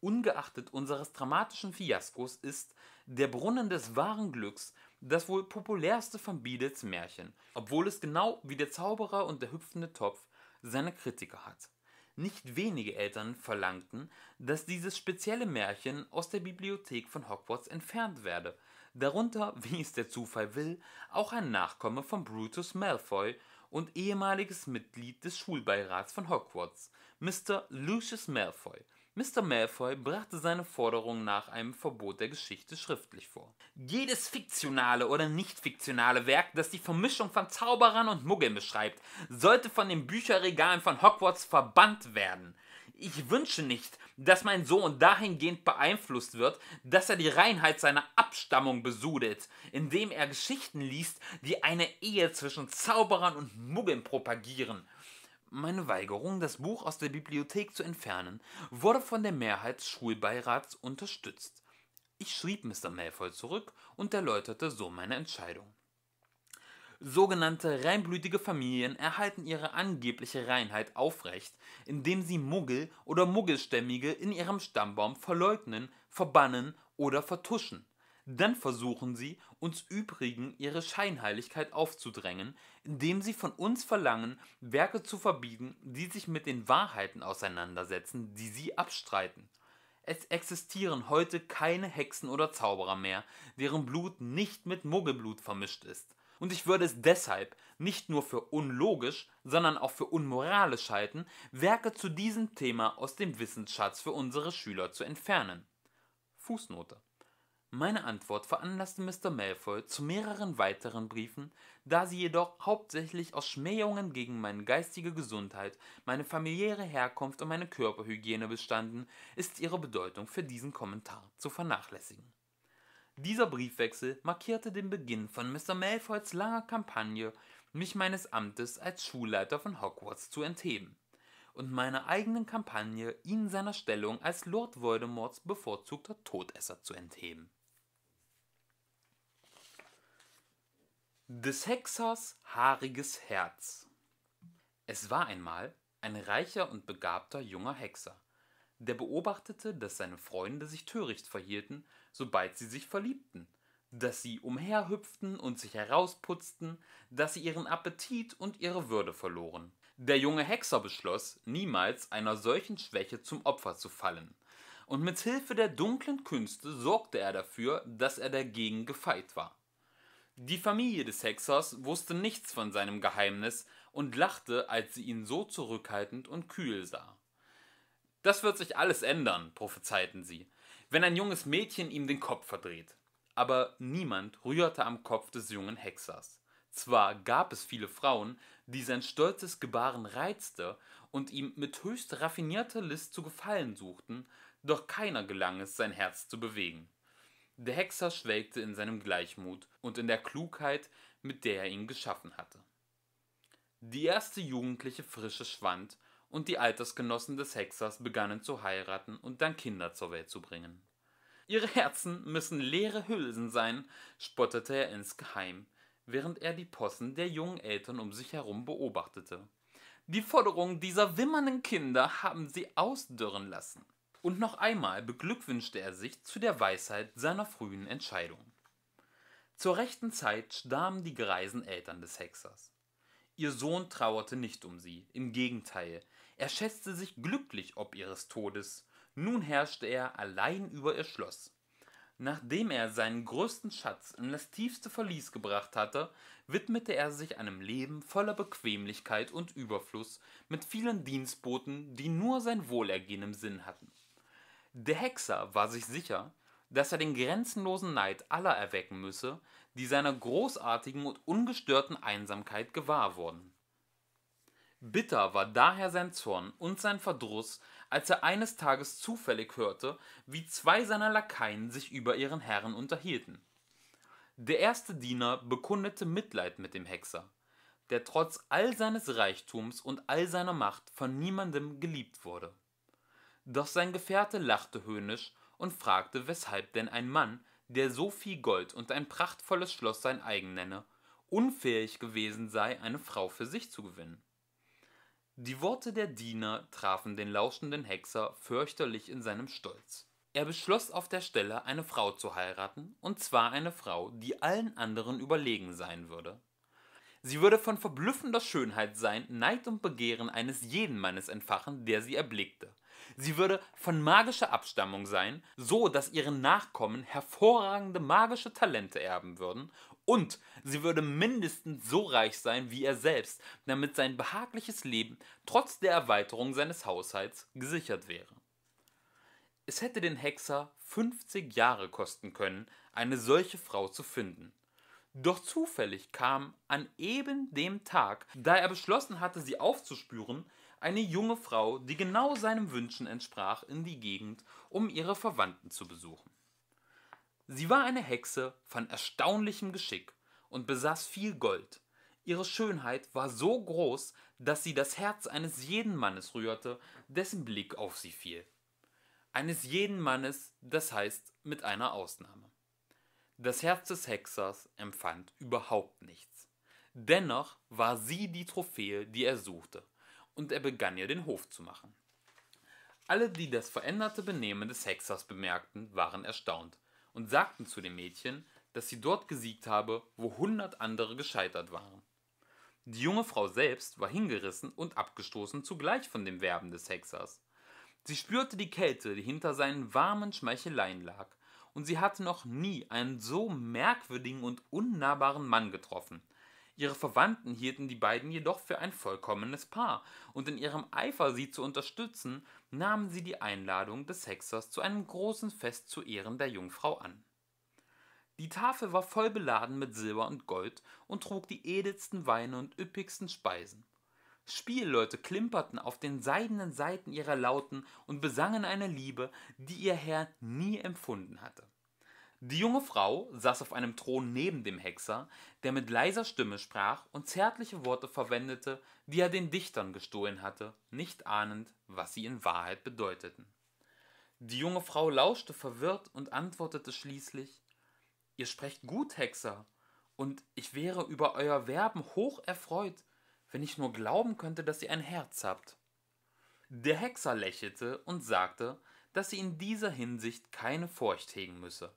Ungeachtet unseres dramatischen Fiaskos ist Der Brunnen des wahren Glücks das wohl populärste von Beadles Märchen, obwohl es genau wie Der Zauberer und der hüpfende Topf seine Kritiker hat nicht wenige Eltern verlangten, dass dieses spezielle Märchen aus der Bibliothek von Hogwarts entfernt werde, darunter, [laughs] wie es der Zufall will, auch ein Nachkomme von Brutus Malfoy und ehemaliges Mitglied des Schulbeirats von Hogwarts, Mr. Lucius Malfoy Mr. Malfoy brachte seine Forderung nach einem Verbot der Geschichte schriftlich vor. Jedes fiktionale oder nicht fiktionale Werk, das die Vermischung von Zauberern und Muggeln beschreibt, sollte von den Bücherregalen von Hogwarts verbannt werden. Ich wünsche nicht, dass mein Sohn dahingehend beeinflusst wird, dass er die Reinheit seiner Abstammung besudelt, indem er Geschichten liest, die eine Ehe zwischen Zauberern und Muggeln propagieren – meine Weigerung, das Buch aus der Bibliothek zu entfernen, wurde von der Mehrheit des Schulbeirats unterstützt. Ich schrieb Mr. Malfoy zurück und erläuterte so meine Entscheidung. Sogenannte reinblütige Familien erhalten ihre angebliche Reinheit aufrecht, indem sie Muggel oder Muggelstämmige in ihrem Stammbaum verleugnen, verbannen oder vertuschen. Dann versuchen sie, uns Übrigen ihre Scheinheiligkeit aufzudrängen, indem sie von uns verlangen, Werke zu verbieten, die sich mit den Wahrheiten auseinandersetzen, die sie abstreiten. Es existieren heute keine Hexen oder Zauberer mehr, deren Blut nicht mit Muggelblut vermischt ist. Und ich würde es deshalb nicht nur für unlogisch, sondern auch für unmoralisch halten, Werke zu diesem Thema aus dem Wissensschatz für unsere Schüler zu entfernen. Fußnote meine Antwort veranlasste Mr. Malfoy zu mehreren weiteren Briefen, da sie jedoch hauptsächlich aus Schmähungen gegen meine geistige Gesundheit, meine familiäre Herkunft und meine Körperhygiene bestanden, ist ihre Bedeutung für diesen Kommentar zu vernachlässigen. Dieser Briefwechsel markierte den Beginn von Mr. Malfoys langer Kampagne, mich meines Amtes als Schulleiter von Hogwarts zu entheben und meiner eigenen Kampagne, ihn seiner Stellung als Lord Voldemorts bevorzugter Todesser zu entheben. Des Hexers haariges Herz Es war einmal ein reicher und begabter junger Hexer, der beobachtete, dass seine Freunde sich töricht verhielten, sobald sie sich verliebten, dass sie umherhüpften und sich herausputzten, dass sie ihren Appetit und ihre Würde verloren. Der junge Hexer beschloss, niemals einer solchen Schwäche zum Opfer zu fallen, und mit Hilfe der dunklen Künste sorgte er dafür, dass er dagegen gefeit war. Die Familie des Hexers wusste nichts von seinem Geheimnis und lachte, als sie ihn so zurückhaltend und kühl sah. Das wird sich alles ändern, prophezeiten sie, wenn ein junges Mädchen ihm den Kopf verdreht. Aber niemand rührte am Kopf des jungen Hexers. Zwar gab es viele Frauen, die sein stolzes Gebaren reizte und ihm mit höchst raffinierter List zu gefallen suchten, doch keiner gelang es, sein Herz zu bewegen. Der Hexer schwelgte in seinem Gleichmut und in der Klugheit, mit der er ihn geschaffen hatte. Die erste jugendliche Frische schwand, und die Altersgenossen des Hexers begannen zu heiraten und dann Kinder zur Welt zu bringen. Ihre Herzen müssen leere Hülsen sein, spottete er insgeheim, während er die Possen der jungen Eltern um sich herum beobachtete. Die Forderungen dieser wimmernden Kinder haben sie ausdürren lassen und noch einmal beglückwünschte er sich zu der Weisheit seiner frühen Entscheidung. Zur rechten Zeit starben die greisen Eltern des Hexers. Ihr Sohn trauerte nicht um sie, im Gegenteil, er schätzte sich glücklich ob ihres Todes, nun herrschte er allein über ihr Schloss. Nachdem er seinen größten Schatz in das tiefste Verlies gebracht hatte, widmete er sich einem Leben voller Bequemlichkeit und Überfluss mit vielen Dienstboten, die nur sein Wohlergehen im Sinn hatten. Der Hexer war sich sicher, dass er den grenzenlosen Neid aller erwecken müsse, die seiner großartigen und ungestörten Einsamkeit gewahr wurden. Bitter war daher sein Zorn und sein Verdruss, als er eines Tages zufällig hörte, wie zwei seiner Lakaien sich über ihren Herrn unterhielten. Der erste Diener bekundete Mitleid mit dem Hexer, der trotz all seines Reichtums und all seiner Macht von niemandem geliebt wurde. Doch sein Gefährte lachte höhnisch und fragte, weshalb denn ein Mann, der so viel Gold und ein prachtvolles Schloss sein eigen nenne, unfähig gewesen sei, eine Frau für sich zu gewinnen. Die Worte der Diener trafen den lauschenden Hexer fürchterlich in seinem Stolz. Er beschloss auf der Stelle, eine Frau zu heiraten, und zwar eine Frau, die allen anderen überlegen sein würde. Sie würde von verblüffender Schönheit sein, Neid und Begehren eines jeden Mannes entfachen, der sie erblickte. Sie würde von magischer Abstammung sein, so dass ihre Nachkommen hervorragende magische Talente erben würden und sie würde mindestens so reich sein wie er selbst, damit sein behagliches Leben trotz der Erweiterung seines Haushalts gesichert wäre. Es hätte den Hexer 50 Jahre kosten können, eine solche Frau zu finden. Doch zufällig kam an eben dem Tag, da er beschlossen hatte, sie aufzuspüren, eine junge Frau, die genau seinen Wünschen entsprach, in die Gegend, um ihre Verwandten zu besuchen. Sie war eine Hexe von erstaunlichem Geschick und besaß viel Gold. Ihre Schönheit war so groß, dass sie das Herz eines jeden Mannes rührte, dessen Blick auf sie fiel. Eines jeden Mannes, das heißt mit einer Ausnahme. Das Herz des Hexers empfand überhaupt nichts. Dennoch war sie die Trophäe, die er suchte und er begann ihr den Hof zu machen. Alle, die das veränderte Benehmen des Hexers bemerkten, waren erstaunt und sagten zu dem Mädchen, dass sie dort gesiegt habe, wo hundert andere gescheitert waren. Die junge Frau selbst war hingerissen und abgestoßen zugleich von dem Werben des Hexers. Sie spürte die Kälte, die hinter seinen warmen Schmeicheleien lag, und sie hatte noch nie einen so merkwürdigen und unnahbaren Mann getroffen, Ihre Verwandten hielten die beiden jedoch für ein vollkommenes Paar, und in ihrem Eifer, sie zu unterstützen, nahmen sie die Einladung des Hexers zu einem großen Fest zu Ehren der Jungfrau an. Die Tafel war voll beladen mit Silber und Gold und trug die edelsten Weine und üppigsten Speisen. Spielleute klimperten auf den seidenen Saiten ihrer Lauten und besangen eine Liebe, die ihr Herr nie empfunden hatte. Die junge Frau saß auf einem Thron neben dem Hexer, der mit leiser Stimme sprach und zärtliche Worte verwendete, die er den Dichtern gestohlen hatte, nicht ahnend, was sie in Wahrheit bedeuteten. Die junge Frau lauschte verwirrt und antwortete schließlich Ihr sprecht gut, Hexer, und ich wäre über euer Werben hoch erfreut, wenn ich nur glauben könnte, dass ihr ein Herz habt. Der Hexer lächelte und sagte, dass sie in dieser Hinsicht keine Furcht hegen müsse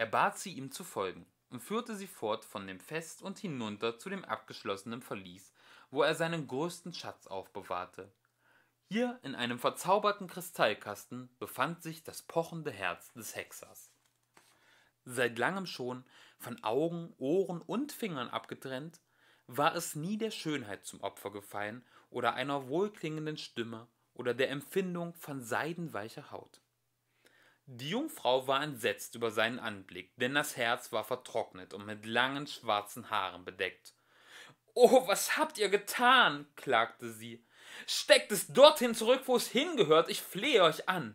er bat sie, ihm zu folgen, und führte sie fort von dem Fest und hinunter zu dem abgeschlossenen Verlies, wo er seinen größten Schatz aufbewahrte. Hier in einem verzauberten Kristallkasten befand sich das pochende Herz des Hexers. Seit langem schon, von Augen, Ohren und Fingern abgetrennt, war es nie der Schönheit zum Opfer gefallen oder einer wohlklingenden Stimme oder der Empfindung von seidenweicher Haut. Die Jungfrau war entsetzt über seinen Anblick, denn das Herz war vertrocknet und mit langen schwarzen Haaren bedeckt. Oh, was habt ihr getan? klagte sie. Steckt es dorthin zurück, wo es hingehört, ich flehe euch an.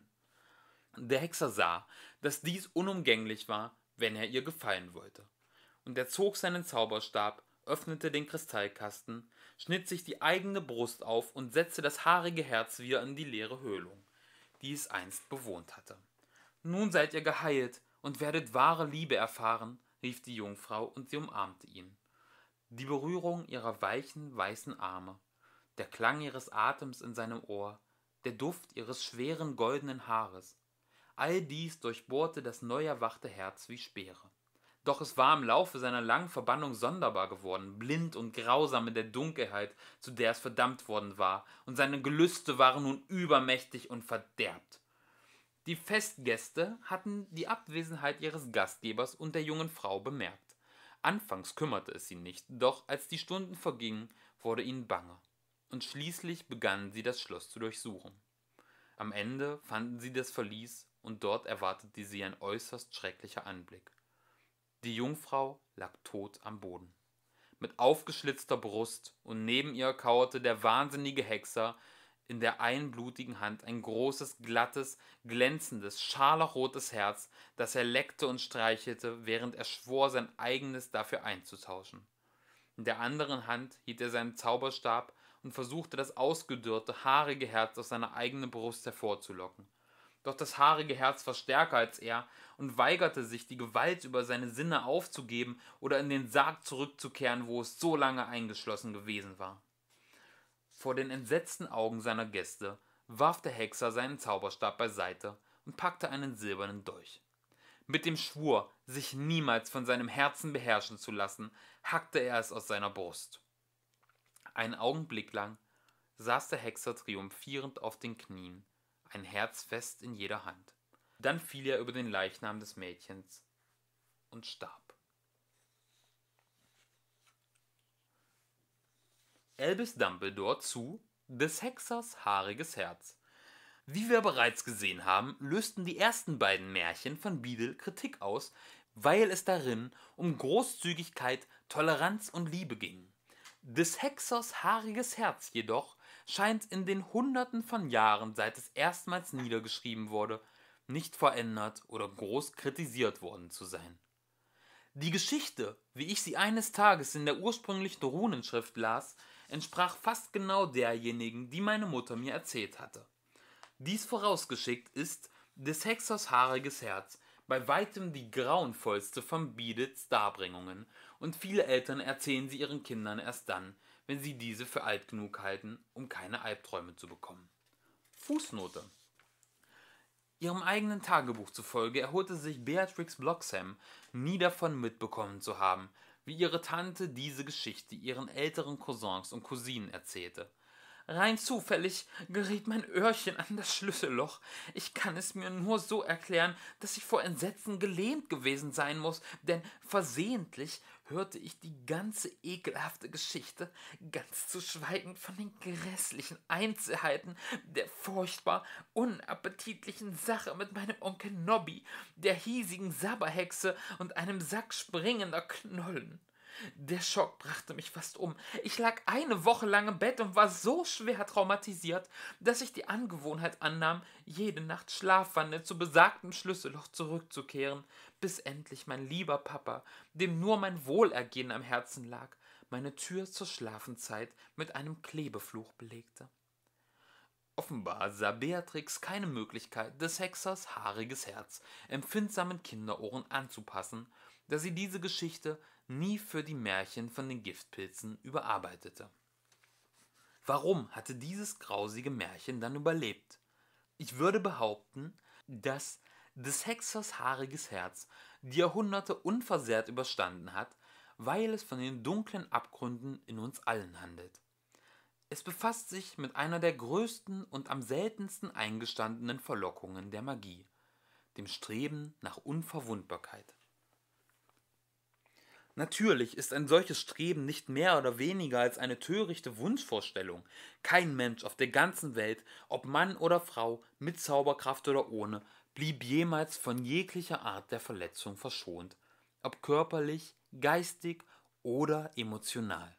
Der Hexer sah, dass dies unumgänglich war, wenn er ihr gefallen wollte. Und er zog seinen Zauberstab, öffnete den Kristallkasten, schnitt sich die eigene Brust auf und setzte das haarige Herz wieder in die leere Höhlung, die es einst bewohnt hatte. Nun seid ihr geheilt und werdet wahre Liebe erfahren, rief die Jungfrau und sie umarmte ihn. Die Berührung ihrer weichen, weißen Arme, der Klang ihres Atems in seinem Ohr, der Duft ihres schweren goldenen Haares, all dies durchbohrte das neu erwachte Herz wie Speere. Doch es war im Laufe seiner langen Verbannung sonderbar geworden, blind und grausam in der Dunkelheit, zu der es verdammt worden war, und seine Gelüste waren nun übermächtig und verderbt. Die Festgäste hatten die Abwesenheit ihres Gastgebers und der jungen Frau bemerkt. Anfangs kümmerte es sie nicht, doch als die Stunden vergingen, wurde ihnen bange. Und schließlich begannen sie das Schloss zu durchsuchen. Am Ende fanden sie das Verlies und dort erwartete sie ein äußerst schrecklicher Anblick. Die Jungfrau lag tot am Boden. Mit aufgeschlitzter Brust und neben ihr kauerte der wahnsinnige Hexer, in der einen blutigen Hand ein großes, glattes, glänzendes, scharlachrotes Herz, das er leckte und streichelte, während er schwor, sein eigenes dafür einzutauschen. In der anderen Hand hielt er seinen Zauberstab und versuchte, das ausgedörrte, haarige Herz aus seiner eigenen Brust hervorzulocken. Doch das haarige Herz war stärker als er und weigerte sich, die Gewalt über seine Sinne aufzugeben oder in den Sarg zurückzukehren, wo es so lange eingeschlossen gewesen war. Vor den entsetzten Augen seiner Gäste warf der Hexer seinen Zauberstab beiseite und packte einen silbernen Dolch. Mit dem Schwur, sich niemals von seinem Herzen beherrschen zu lassen, hackte er es aus seiner Brust. Einen Augenblick lang saß der Hexer triumphierend auf den Knien, ein Herz fest in jeder Hand. Dann fiel er über den Leichnam des Mädchens und starb. Albus Dumbledore zu des Hexers haariges Herz. Wie wir bereits gesehen haben, lösten die ersten beiden Märchen von Beadle Kritik aus, weil es darin um Großzügigkeit, Toleranz und Liebe ging. Des Hexers haariges Herz jedoch scheint in den Hunderten von Jahren, seit es erstmals niedergeschrieben wurde, nicht verändert oder groß kritisiert worden zu sein. Die Geschichte, wie ich sie eines Tages in der ursprünglichen Runenschrift las, entsprach fast genau derjenigen, die meine Mutter mir erzählt hatte. Dies vorausgeschickt ist des Hexers haariges Herz, bei weitem die grauenvollste von Biedets Darbringungen, und viele Eltern erzählen sie ihren Kindern erst dann, wenn sie diese für alt genug halten, um keine Albträume zu bekommen. Fußnote Ihrem eigenen Tagebuch zufolge erholte sich Beatrix Bloxham nie davon mitbekommen zu haben, wie ihre Tante diese Geschichte ihren älteren Cousins und Cousinen erzählte. Rein zufällig geriet mein Öhrchen an das Schlüsselloch. Ich kann es mir nur so erklären, dass ich vor Entsetzen gelähmt gewesen sein muss, denn versehentlich hörte ich die ganze ekelhafte Geschichte, ganz zu schweigen von den grässlichen Einzelheiten der furchtbar unappetitlichen Sache mit meinem Onkel Nobby, der hiesigen Sabberhexe und einem Sack springender Knollen. Der Schock brachte mich fast um. Ich lag eine Woche lang im Bett und war so schwer traumatisiert, dass ich die Angewohnheit annahm, jede Nacht schlafwandelnd zu besagtem Schlüsselloch zurückzukehren bis endlich mein lieber Papa, dem nur mein Wohlergehen am Herzen lag, meine Tür zur Schlafenzeit mit einem Klebefluch belegte. Offenbar sah Beatrix keine Möglichkeit, des Hexers haariges Herz empfindsamen Kinderohren anzupassen, da sie diese Geschichte nie für die Märchen von den Giftpilzen überarbeitete. Warum hatte dieses grausige Märchen dann überlebt? Ich würde behaupten, dass des Hexers haariges Herz, die Jahrhunderte unversehrt überstanden hat, weil es von den dunklen Abgründen in uns allen handelt. Es befasst sich mit einer der größten und am seltensten eingestandenen Verlockungen der Magie, dem Streben nach Unverwundbarkeit. Natürlich ist ein solches Streben nicht mehr oder weniger als eine törichte Wunschvorstellung. Kein Mensch auf der ganzen Welt, ob Mann oder Frau, mit Zauberkraft oder ohne, blieb jemals von jeglicher Art der Verletzung verschont, ob körperlich, geistig oder emotional.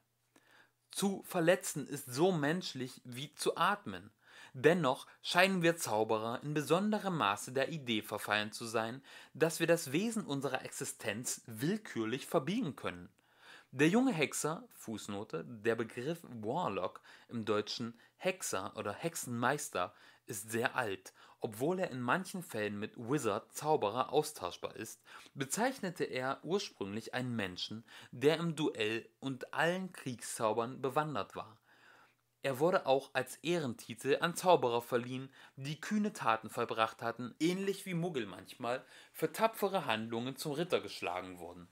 Zu verletzen ist so menschlich wie zu atmen. Dennoch scheinen wir Zauberer in besonderem Maße der Idee verfallen zu sein, dass wir das Wesen unserer Existenz willkürlich verbiegen können. Der junge Hexer, Fußnote, der Begriff Warlock im Deutschen Hexer oder Hexenmeister ist sehr alt obwohl er in manchen Fällen mit Wizard (Zauberer) austauschbar ist, bezeichnete er ursprünglich einen Menschen, der im Duell und allen Kriegszaubern bewandert war. Er wurde auch als Ehrentitel an Zauberer verliehen, die kühne Taten vollbracht hatten, ähnlich wie Muggel manchmal für tapfere Handlungen zum Ritter geschlagen wurden.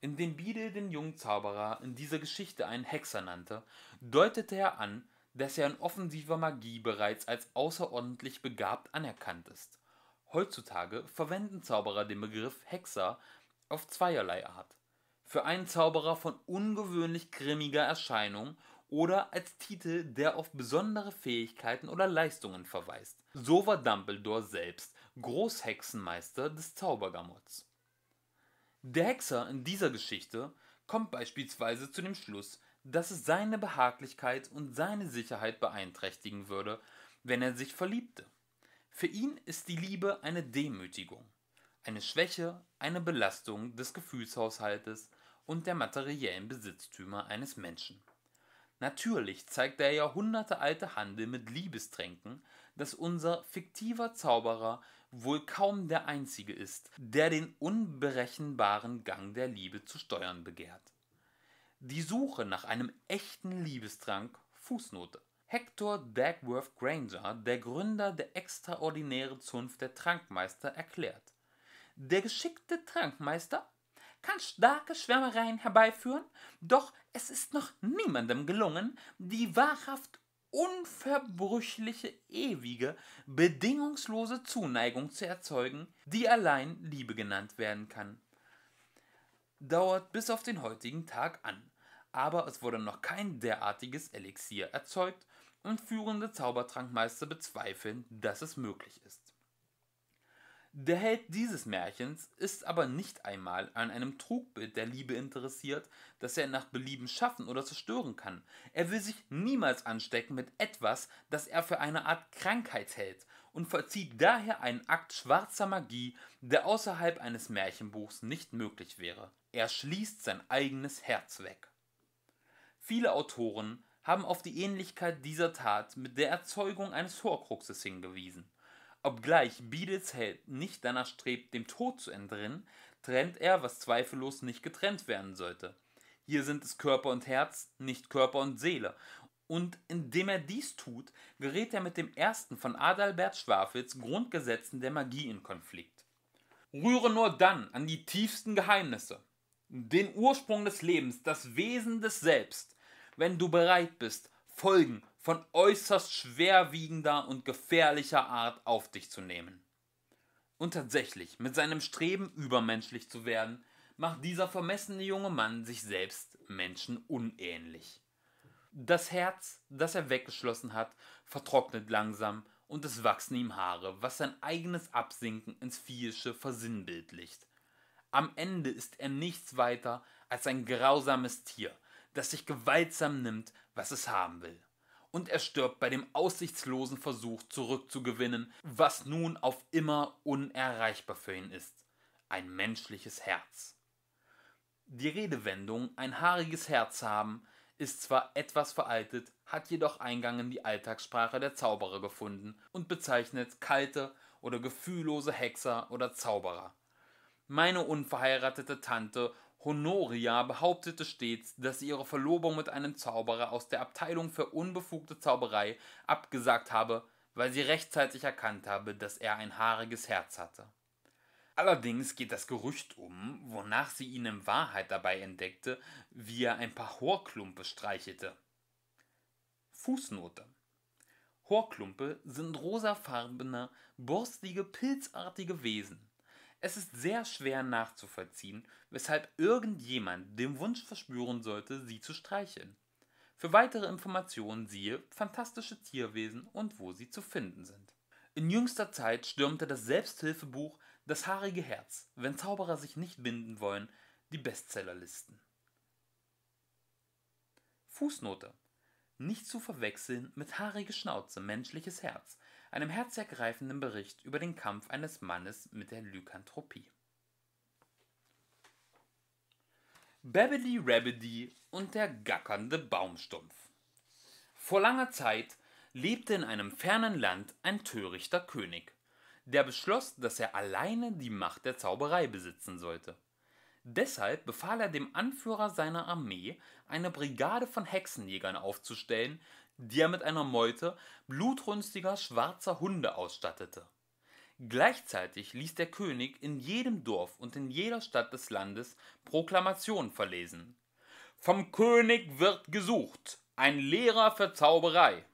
Indem Biedel den jungen Zauberer in dieser Geschichte einen Hexer nannte, deutete er an dass er in offensiver Magie bereits als außerordentlich begabt anerkannt ist. Heutzutage verwenden Zauberer den Begriff Hexer auf zweierlei Art. Für einen Zauberer von ungewöhnlich grimmiger Erscheinung oder als Titel, der auf besondere Fähigkeiten oder Leistungen verweist. So war Dumbledore selbst Großhexenmeister des Zaubergamotts. Der Hexer in dieser Geschichte kommt beispielsweise zu dem Schluss, dass es seine Behaglichkeit und seine Sicherheit beeinträchtigen würde, wenn er sich verliebte. Für ihn ist die Liebe eine Demütigung, eine Schwäche, eine Belastung des Gefühlshaushaltes und der materiellen Besitztümer eines Menschen. Natürlich zeigt der jahrhundertealte Handel mit Liebestränken, dass unser fiktiver Zauberer wohl kaum der einzige ist, der den unberechenbaren Gang der Liebe zu steuern begehrt. Die Suche nach einem echten Liebestrank Fußnote. Hector Dagworth Granger, der Gründer der extraordinären Zunft der Trankmeister, erklärt. Der geschickte Trankmeister kann starke Schwärmereien herbeiführen, doch es ist noch niemandem gelungen, die wahrhaft unverbrüchliche, ewige, bedingungslose Zuneigung zu erzeugen, die allein Liebe genannt werden kann. Dauert bis auf den heutigen Tag an aber es wurde noch kein derartiges Elixier erzeugt und führende Zaubertrankmeister bezweifeln, dass es möglich ist. Der Held dieses Märchens ist aber nicht einmal an einem Trugbild der Liebe interessiert, das er nach Belieben schaffen oder zerstören kann. Er will sich niemals anstecken mit etwas, das er für eine Art Krankheit hält und vollzieht daher einen Akt schwarzer Magie, der außerhalb eines Märchenbuchs nicht möglich wäre. Er schließt sein eigenes Herz weg. Viele Autoren haben auf die Ähnlichkeit dieser Tat mit der Erzeugung eines Horcruxes hingewiesen. Obgleich Beadles Held nicht danach strebt, dem Tod zu entrinnen, trennt er, was zweifellos nicht getrennt werden sollte. Hier sind es Körper und Herz, nicht Körper und Seele. Und indem er dies tut, gerät er mit dem ersten von Adalbert Schwafels Grundgesetzen der Magie in Konflikt. Rühre nur dann an die tiefsten Geheimnisse, den Ursprung des Lebens, das Wesen des Selbst, wenn du bereit bist, Folgen von äußerst schwerwiegender und gefährlicher Art auf dich zu nehmen. Und tatsächlich, mit seinem Streben übermenschlich zu werden, macht dieser vermessene junge Mann sich selbst Menschen unähnlich. Das Herz, das er weggeschlossen hat, vertrocknet langsam und es wachsen ihm Haare, was sein eigenes Absinken ins Viehische versinnbildlicht. Am Ende ist er nichts weiter als ein grausames Tier, das sich gewaltsam nimmt, was es haben will. Und er stirbt bei dem aussichtslosen Versuch zurückzugewinnen, was nun auf immer unerreichbar für ihn ist. Ein menschliches Herz. Die Redewendung ein haariges Herz haben ist zwar etwas veraltet, hat jedoch Eingang in die Alltagssprache der Zauberer gefunden und bezeichnet kalte oder gefühllose Hexer oder Zauberer. Meine unverheiratete Tante Honoria behauptete stets, dass sie ihre Verlobung mit einem Zauberer aus der Abteilung für unbefugte Zauberei abgesagt habe, weil sie rechtzeitig erkannt habe, dass er ein haariges Herz hatte. Allerdings geht das Gerücht um, wonach sie ihn in Wahrheit dabei entdeckte, wie er ein paar Horklumpe streichelte. Fußnote Horklumpe sind rosafarbene, borstige, pilzartige Wesen. Es ist sehr schwer nachzuvollziehen, weshalb irgendjemand den Wunsch verspüren sollte, sie zu streicheln. Für weitere Informationen siehe Fantastische Tierwesen und wo sie zu finden sind. In jüngster Zeit stürmte das Selbsthilfebuch Das haarige Herz, wenn Zauberer sich nicht binden wollen, die Bestsellerlisten. Fußnote. Nicht zu verwechseln mit haarige Schnauze, menschliches Herz, einem herzergreifenden Bericht über den Kampf eines Mannes mit der Lykanthropie. Babbity Rabbity und der gackernde Baumstumpf. Vor langer Zeit lebte in einem fernen Land ein törichter König, der beschloss, dass er alleine die Macht der Zauberei besitzen sollte. Deshalb befahl er dem Anführer seiner Armee, eine Brigade von Hexenjägern aufzustellen, die er mit einer Meute blutrünstiger schwarzer Hunde ausstattete. Gleichzeitig ließ der König in jedem Dorf und in jeder Stadt des Landes Proklamationen verlesen. Vom König wird gesucht, ein Lehrer für Zauberei.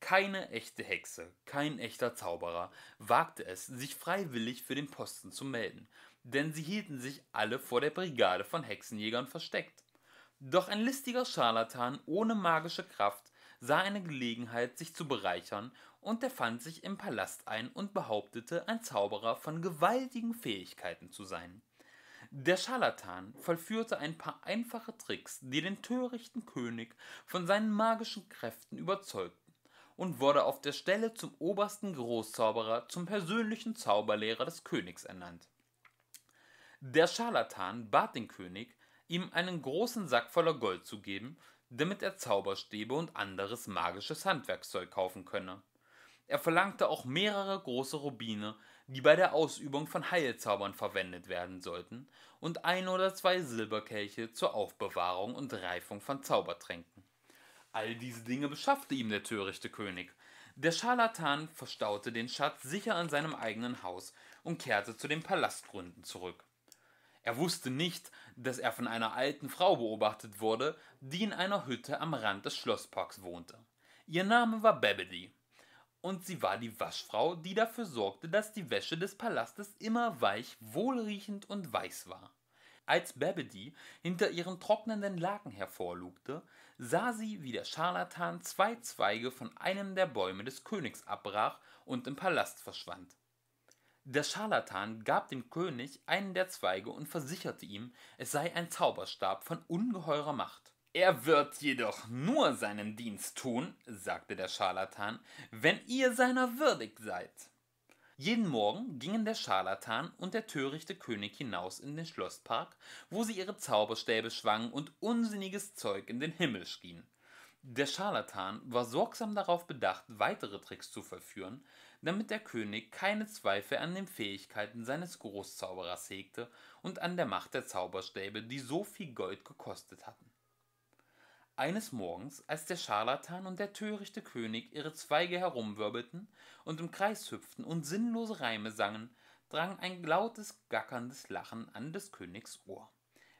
Keine echte Hexe, kein echter Zauberer wagte es, sich freiwillig für den Posten zu melden, denn sie hielten sich alle vor der Brigade von Hexenjägern versteckt. Doch ein listiger Scharlatan ohne magische Kraft sah eine Gelegenheit, sich zu bereichern, und er fand sich im Palast ein und behauptete, ein Zauberer von gewaltigen Fähigkeiten zu sein. Der Scharlatan vollführte ein paar einfache Tricks, die den törichten König von seinen magischen Kräften überzeugten, und wurde auf der Stelle zum obersten Großzauberer, zum persönlichen Zauberlehrer des Königs ernannt. Der Scharlatan bat den König, ihm einen großen Sack voller Gold zu geben damit er Zauberstäbe und anderes magisches Handwerkszeug kaufen könne. Er verlangte auch mehrere große Rubine, die bei der Ausübung von Heilzaubern verwendet werden sollten, und ein oder zwei Silberkelche zur Aufbewahrung und Reifung von Zaubertränken. All diese Dinge beschaffte ihm der törichte König. Der Scharlatan verstaute den Schatz sicher in seinem eigenen Haus und kehrte zu den Palastgründen zurück. Er wusste nicht, dass er von einer alten Frau beobachtet wurde, die in einer Hütte am Rand des Schlossparks wohnte. Ihr Name war Babedy. Und sie war die Waschfrau, die dafür sorgte, dass die Wäsche des Palastes immer weich, wohlriechend und weiß war. Als Babedy hinter ihren trocknenden Laken hervorlugte, sah sie, wie der Scharlatan zwei Zweige von einem der Bäume des Königs abbrach und im Palast verschwand. Der Scharlatan gab dem König einen der Zweige und versicherte ihm, es sei ein Zauberstab von ungeheurer Macht. Er wird jedoch nur seinen Dienst tun, sagte der Scharlatan, wenn ihr seiner würdig seid. Jeden Morgen gingen der Scharlatan und der törichte König hinaus in den Schlosspark, wo sie ihre Zauberstäbe schwangen und unsinniges Zeug in den Himmel schrien. Der Scharlatan war sorgsam darauf bedacht, weitere Tricks zu verführen, damit der König keine Zweifel an den Fähigkeiten seines Großzauberers hegte und an der Macht der Zauberstäbe, die so viel Gold gekostet hatten. Eines Morgens, als der Scharlatan und der törichte König ihre Zweige herumwirbelten und im Kreis hüpften und sinnlose Reime sangen, drang ein lautes, gackerndes Lachen an des Königs Ohr.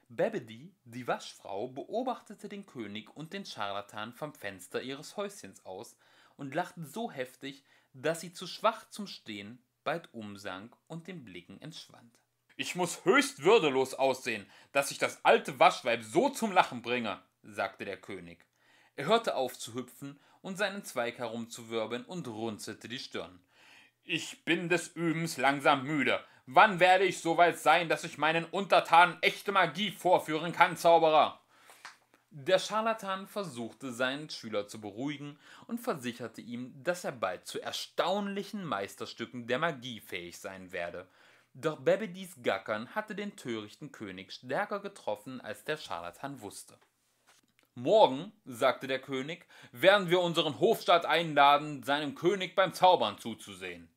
Bebedi, die Waschfrau, beobachtete den König und den Scharlatan vom Fenster ihres Häuschens aus und lachte so heftig, dass sie zu schwach zum Stehen bald umsank und den Blicken entschwand. Ich muss höchst würdelos aussehen, dass ich das alte Waschweib so zum Lachen bringe, sagte der König. Er hörte auf zu hüpfen und seinen Zweig herumzuwirbeln und runzelte die Stirn. Ich bin des Übens langsam müde. Wann werde ich so weit sein, dass ich meinen Untertanen echte Magie vorführen kann, Zauberer? Der Scharlatan versuchte seinen Schüler zu beruhigen und versicherte ihm, dass er bald zu erstaunlichen Meisterstücken der Magie fähig sein werde. Doch Bebedis Gackern hatte den törichten König stärker getroffen, als der Scharlatan wusste. Morgen, sagte der König, werden wir unseren Hofstaat einladen, seinem König beim Zaubern zuzusehen.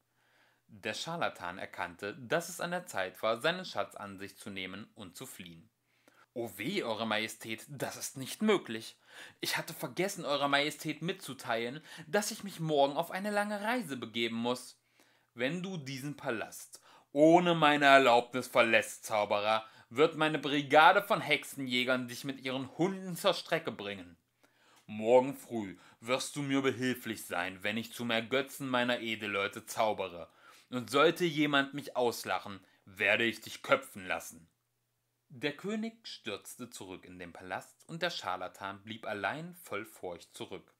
Der Scharlatan erkannte, dass es an der Zeit war, seinen Schatz an sich zu nehmen und zu fliehen. O oh weh, Eure Majestät, das ist nicht möglich. Ich hatte vergessen, Eurer Majestät mitzuteilen, dass ich mich morgen auf eine lange Reise begeben muß. Wenn du diesen Palast ohne meine Erlaubnis verlässt, Zauberer, wird meine Brigade von Hexenjägern dich mit ihren Hunden zur Strecke bringen. Morgen früh wirst du mir behilflich sein, wenn ich zum Ergötzen meiner Edelleute zaubere. Und sollte jemand mich auslachen, werde ich dich köpfen lassen. Der König stürzte zurück in den Palast, und der Scharlatan blieb allein voll Furcht zurück.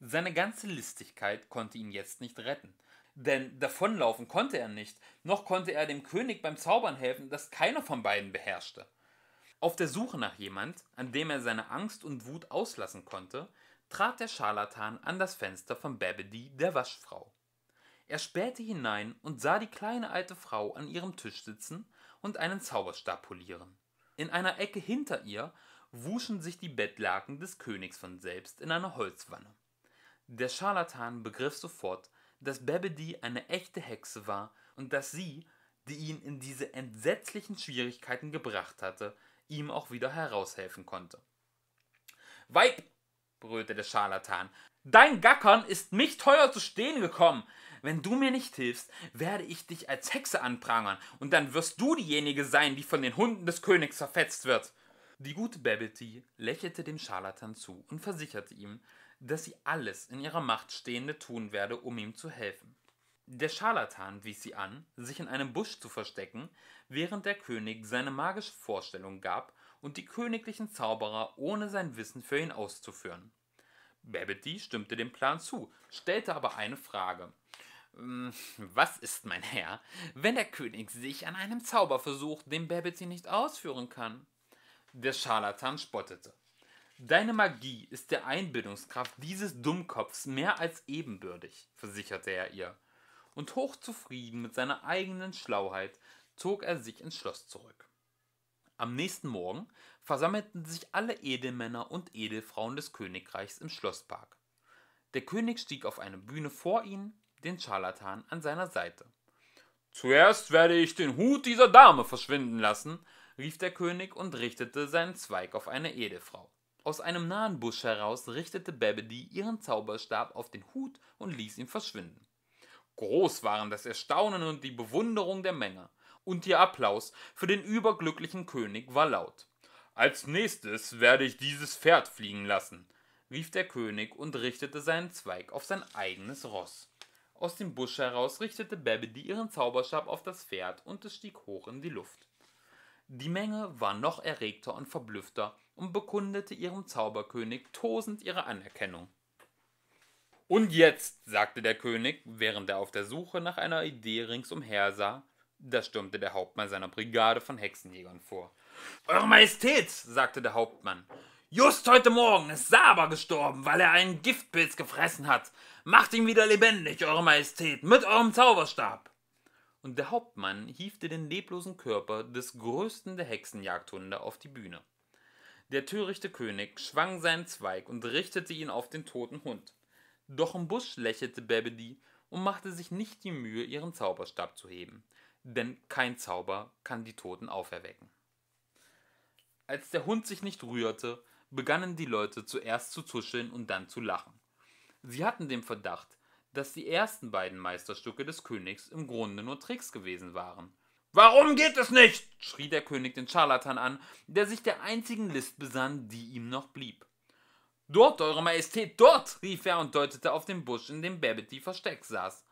Seine ganze Listigkeit konnte ihn jetzt nicht retten, denn davonlaufen konnte er nicht, noch konnte er dem König beim Zaubern helfen, das keiner von beiden beherrschte. Auf der Suche nach jemand, an dem er seine Angst und Wut auslassen konnte, trat der Scharlatan an das Fenster von Babidi, der Waschfrau. Er spähte hinein und sah die kleine alte Frau an ihrem Tisch sitzen und einen Zauberstab polieren. In einer Ecke hinter ihr wuschen sich die Bettlaken des Königs von selbst in einer Holzwanne. Der Scharlatan begriff sofort, dass Babedy eine echte Hexe war und dass sie, die ihn in diese entsetzlichen Schwierigkeiten gebracht hatte, ihm auch wieder heraushelfen konnte. Weib, brüllte der Scharlatan, Dein Gackern ist mich teuer zu stehen gekommen. Wenn du mir nicht hilfst, werde ich dich als Hexe anprangern und dann wirst du diejenige sein, die von den Hunden des Königs verfetzt wird. Die gute Babelty lächelte dem Scharlatan zu und versicherte ihm, dass sie alles in ihrer Macht Stehende tun werde, um ihm zu helfen. Der Scharlatan wies sie an, sich in einem Busch zu verstecken, während der König seine magische Vorstellung gab und die königlichen Zauberer ohne sein Wissen für ihn auszuführen. Babbitt stimmte dem Plan zu, stellte aber eine Frage. Hm, was ist, mein Herr, wenn der König sich an einem Zauber versucht, den Babbitt nicht ausführen kann? Der Scharlatan spottete. Deine Magie ist der Einbildungskraft dieses Dummkopfs mehr als ebenbürdig, versicherte er ihr. Und hochzufrieden mit seiner eigenen Schlauheit zog er sich ins Schloss zurück. Am nächsten Morgen versammelten sich alle Edelmänner und Edelfrauen des Königreichs im Schlosspark. Der König stieg auf eine Bühne vor ihnen, den Scharlatan an seiner Seite. Zuerst werde ich den Hut dieser Dame verschwinden lassen, rief der König und richtete seinen Zweig auf eine Edelfrau. Aus einem nahen Busch heraus richtete Bebedi ihren Zauberstab auf den Hut und ließ ihn verschwinden. Groß waren das Erstaunen und die Bewunderung der Menge, und ihr Applaus für den überglücklichen König war laut. Als nächstes werde ich dieses Pferd fliegen lassen, rief der König und richtete seinen Zweig auf sein eigenes Ross. Aus dem Busch heraus richtete Babidi ihren Zauberstab auf das Pferd und es stieg hoch in die Luft. Die Menge war noch erregter und verblüffter und bekundete ihrem Zauberkönig tosend ihre Anerkennung. Und jetzt, sagte der König, während er auf der Suche nach einer Idee ringsumher sah, da stürmte der Hauptmann seiner Brigade von Hexenjägern vor. Eure Majestät, sagte der Hauptmann, just heute Morgen ist Saber gestorben, weil er einen Giftpilz gefressen hat. Macht ihn wieder lebendig, Eure Majestät, mit eurem Zauberstab. Und der Hauptmann hiefte den leblosen Körper des größten der Hexenjagdhunde auf die Bühne. Der törichte König schwang seinen Zweig und richtete ihn auf den toten Hund. Doch im Busch lächelte Bebedi und machte sich nicht die Mühe, ihren Zauberstab zu heben, denn kein Zauber kann die Toten auferwecken. Als der Hund sich nicht rührte, begannen die Leute zuerst zu tuscheln und dann zu lachen. Sie hatten den Verdacht, dass die ersten beiden Meisterstücke des Königs im Grunde nur Tricks gewesen waren. Warum geht es nicht? schrie der König den Scharlatan an, der sich der einzigen List besann, die ihm noch blieb. Dort, Eure Majestät, dort! rief er und deutete auf den Busch, in dem Babbitt versteckt saß.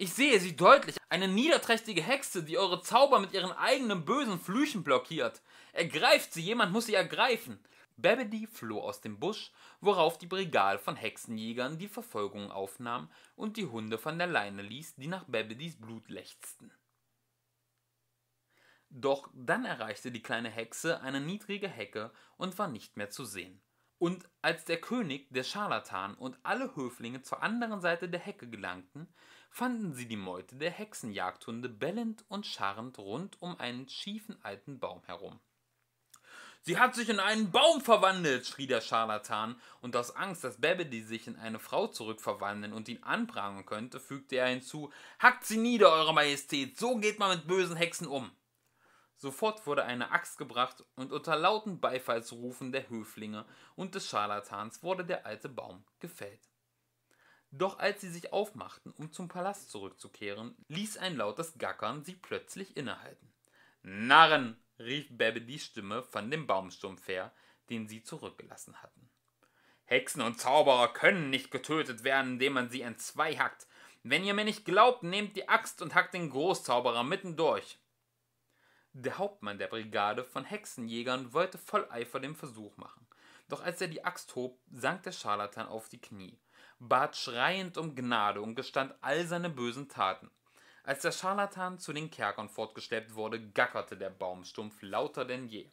Ich sehe sie deutlich, eine niederträchtige Hexe, die eure Zauber mit ihren eigenen bösen Flüchen blockiert. Ergreift sie, jemand muss sie ergreifen. Babedy floh aus dem Busch, worauf die Brigade von Hexenjägern die Verfolgung aufnahm und die Hunde von der Leine ließ, die nach Babedys Blut lechzten. Doch dann erreichte die kleine Hexe eine niedrige Hecke und war nicht mehr zu sehen. Und als der König, der Scharlatan und alle Höflinge zur anderen Seite der Hecke gelangten, fanden sie die Meute der Hexenjagdhunde bellend und scharrend rund um einen schiefen alten Baum herum. Sie hat sich in einen Baum verwandelt, schrie der Scharlatan, und aus Angst, dass Babedy sich in eine Frau zurückverwandeln und ihn anprangern könnte, fügte er hinzu, Hackt sie nieder, Eure Majestät, so geht man mit bösen Hexen um. Sofort wurde eine Axt gebracht, und unter lauten Beifallsrufen der Höflinge und des Scharlatans wurde der alte Baum gefällt. Doch als sie sich aufmachten, um zum Palast zurückzukehren, ließ ein lautes Gackern sie plötzlich innehalten. Narren! rief die Stimme von dem Baumstumpf her, den sie zurückgelassen hatten. Hexen und Zauberer können nicht getötet werden, indem man sie entzweihackt. Wenn ihr mir nicht glaubt, nehmt die Axt und hackt den Großzauberer mitten durch. Der Hauptmann der Brigade von Hexenjägern wollte voll Eifer den Versuch machen. Doch als er die Axt hob, sank der Scharlatan auf die Knie bat schreiend um Gnade und gestand all seine bösen Taten. Als der Scharlatan zu den Kerkern fortgeschleppt wurde, gackerte der Baumstumpf lauter denn je.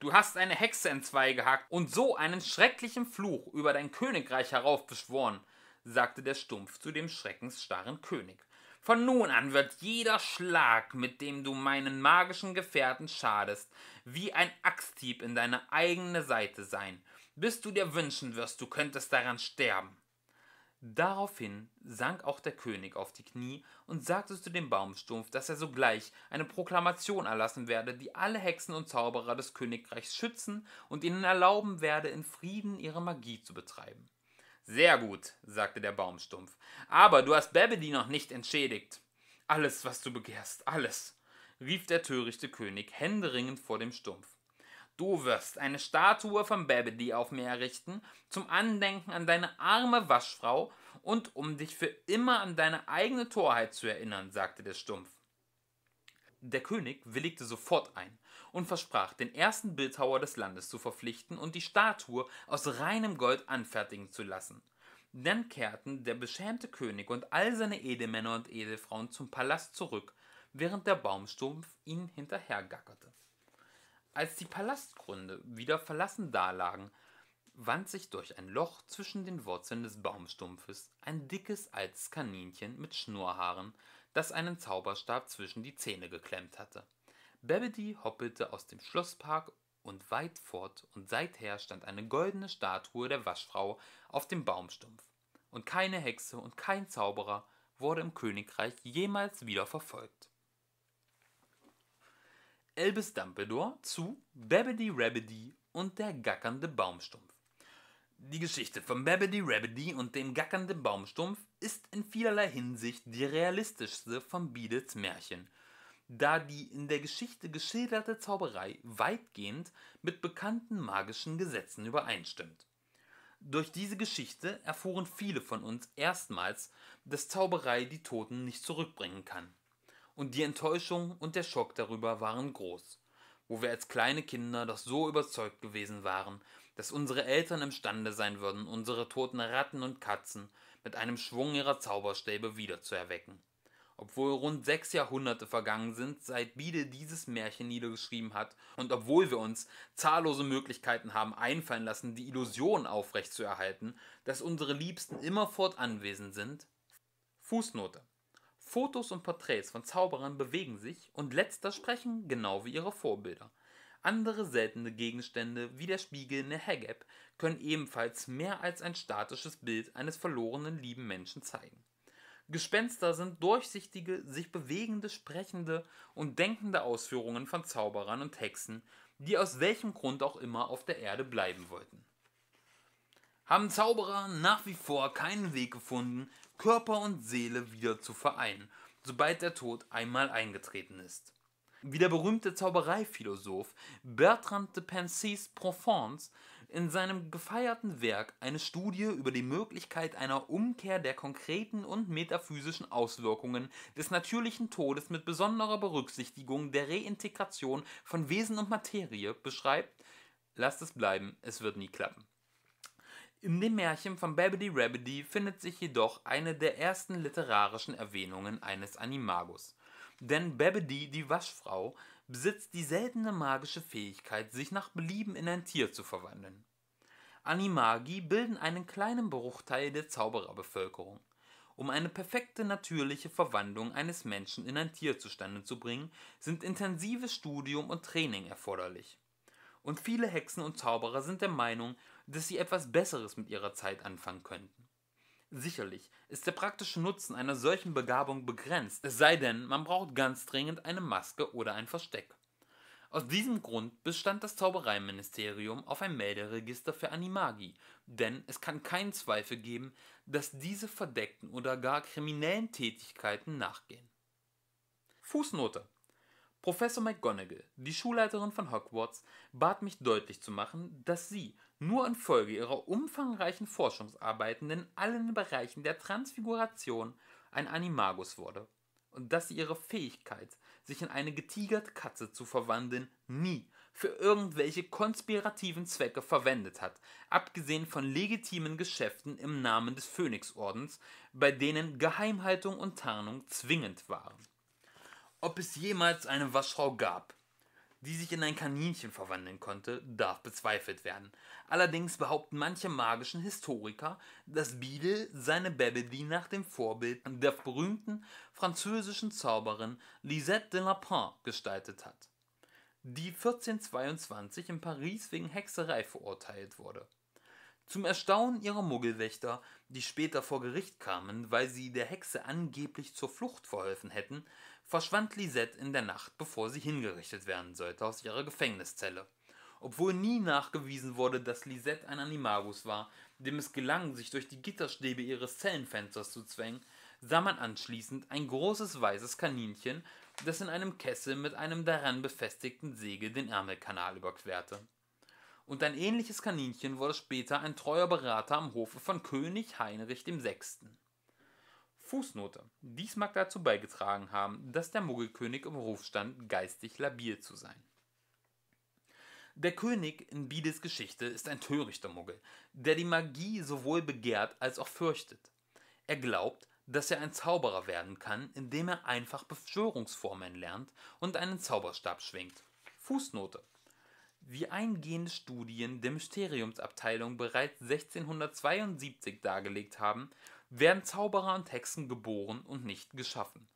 Du hast eine Hexe entzweigehackt und so einen schrecklichen Fluch über dein Königreich heraufbeschworen, sagte der Stumpf zu dem schreckensstarren König. Von nun an wird jeder Schlag, mit dem du meinen magischen Gefährten schadest, wie ein Axthieb in deine eigene Seite sein, bis du dir wünschen wirst, du könntest daran sterben. Daraufhin sank auch der König auf die Knie und sagte zu dem Baumstumpf, dass er sogleich eine Proklamation erlassen werde, die alle Hexen und Zauberer des Königreichs schützen und ihnen erlauben werde, in Frieden ihre Magie zu betreiben. Sehr gut, sagte der Baumstumpf, aber du hast Babedy noch nicht entschädigt. Alles, was du begehrst, alles, rief der törichte König händeringend vor dem Stumpf. Du wirst eine Statue von Babidi auf mir errichten, zum Andenken an deine arme Waschfrau und um dich für immer an deine eigene Torheit zu erinnern, sagte der Stumpf. Der König willigte sofort ein und versprach, den ersten Bildhauer des Landes zu verpflichten und die Statue aus reinem Gold anfertigen zu lassen. Dann kehrten der beschämte König und all seine Edelmänner und Edelfrauen zum Palast zurück, während der Baumstumpf ihnen hinterhergackerte. Als die Palastgründe wieder verlassen dalagen, wand sich durch ein Loch zwischen den Wurzeln des Baumstumpfes ein dickes altes Kaninchen mit Schnurrhaaren, das einen Zauberstab zwischen die Zähne geklemmt hatte. Bebedi hoppelte aus dem Schlosspark und weit fort, und seither stand eine goldene Statue der Waschfrau auf dem Baumstumpf. Und keine Hexe und kein Zauberer wurde im Königreich jemals wieder verfolgt. Elvis Dumbledore zu Babbity Rabbity und der gackernde Baumstumpf. Die Geschichte von Babbity Rabbity und dem gackernden Baumstumpf ist in vielerlei Hinsicht die realistischste von Beadles Märchen, da die in der Geschichte geschilderte Zauberei weitgehend mit bekannten magischen Gesetzen übereinstimmt. Durch diese Geschichte erfuhren viele von uns erstmals, dass Zauberei die Toten nicht zurückbringen kann und die Enttäuschung und der Schock darüber waren groß, wo wir als kleine Kinder doch so überzeugt gewesen waren, dass unsere Eltern imstande sein würden, unsere toten Ratten und Katzen mit einem Schwung ihrer Zauberstäbe wiederzuerwecken. Obwohl rund sechs Jahrhunderte vergangen sind, seit Bide dieses Märchen niedergeschrieben hat, und obwohl wir uns zahllose Möglichkeiten haben einfallen lassen, die Illusion aufrechtzuerhalten, dass unsere Liebsten immerfort anwesend sind. Fußnote Fotos und Porträts von Zauberern bewegen sich und letzter sprechen genau wie ihre Vorbilder. Andere seltene Gegenstände wie der Spiegel in der Hagab können ebenfalls mehr als ein statisches Bild eines verlorenen lieben Menschen zeigen. Gespenster sind durchsichtige, sich bewegende, sprechende und denkende Ausführungen von Zauberern und Hexen, die aus welchem Grund auch immer auf der Erde bleiben wollten. Haben Zauberer nach wie vor keinen Weg gefunden, Körper und Seele wieder zu vereinen, sobald der Tod einmal eingetreten ist. Wie der berühmte Zaubereiphilosoph Bertrand de Pensis Profondes in seinem gefeierten Werk eine Studie über die Möglichkeit einer Umkehr der konkreten und metaphysischen Auswirkungen des natürlichen Todes mit besonderer Berücksichtigung der Reintegration von Wesen und Materie beschreibt, lasst es bleiben, es wird nie klappen. In dem Märchen von Babidi Rabidi findet sich jedoch eine der ersten literarischen Erwähnungen eines Animagus. Denn Babidi, die Waschfrau, besitzt die seltene magische Fähigkeit, sich nach Belieben in ein Tier zu verwandeln. Animagi bilden einen kleinen Bruchteil der Zaubererbevölkerung. Um eine perfekte natürliche Verwandlung eines Menschen in ein Tier zustande zu bringen, sind intensives Studium und Training erforderlich. Und viele Hexen und Zauberer sind der Meinung, dass sie etwas Besseres mit ihrer Zeit anfangen könnten. Sicherlich ist der praktische Nutzen einer solchen Begabung begrenzt, es sei denn, man braucht ganz dringend eine Maske oder ein Versteck. Aus diesem Grund bestand das Zaubereiministerium auf ein Melderegister für Animagi, denn es kann keinen Zweifel geben, dass diese verdeckten oder gar kriminellen Tätigkeiten nachgehen. Fußnote Professor McGonagall, die Schulleiterin von Hogwarts, bat mich deutlich zu machen, dass sie, nur infolge ihrer umfangreichen Forschungsarbeiten in allen Bereichen der Transfiguration ein Animagus wurde und dass sie ihre Fähigkeit, sich in eine getigerte Katze zu verwandeln, nie für irgendwelche konspirativen Zwecke verwendet hat, abgesehen von legitimen Geschäften im Namen des Phönixordens, bei denen Geheimhaltung und Tarnung zwingend waren. Ob es jemals eine Waschfrau gab, die sich in ein Kaninchen verwandeln konnte, darf bezweifelt werden. Allerdings behaupten manche magischen Historiker, dass Beadle seine Bebedie nach dem Vorbild der berühmten französischen Zauberin Lisette de Lapin gestaltet hat, die 1422 in Paris wegen Hexerei verurteilt wurde. Zum Erstaunen ihrer Muggelwächter, die später vor Gericht kamen, weil sie der Hexe angeblich zur Flucht verholfen hätten, verschwand Lisette in der Nacht, bevor sie hingerichtet werden sollte, aus ihrer Gefängniszelle. Obwohl nie nachgewiesen wurde, dass Lisette ein Animagus war, dem es gelang, sich durch die Gitterstäbe ihres Zellenfensters zu zwängen, sah man anschließend ein großes weißes Kaninchen, das in einem Kessel mit einem daran befestigten Segel den Ärmelkanal überquerte. Und ein ähnliches Kaninchen wurde später ein treuer Berater am Hofe von König Heinrich VI. Fußnote. Dies mag dazu beigetragen haben, dass der Muggelkönig im Ruf stand, geistig labil zu sein. Der König in Bides Geschichte ist ein törichter Muggel, der die Magie sowohl begehrt als auch fürchtet. Er glaubt, dass er ein Zauberer werden kann, indem er einfach Beschwörungsformen lernt und einen Zauberstab schwingt. Fußnote. Wie eingehende Studien der Mysteriumsabteilung bereits 1672 dargelegt haben, werden Zauberer und Hexen geboren und nicht geschaffen.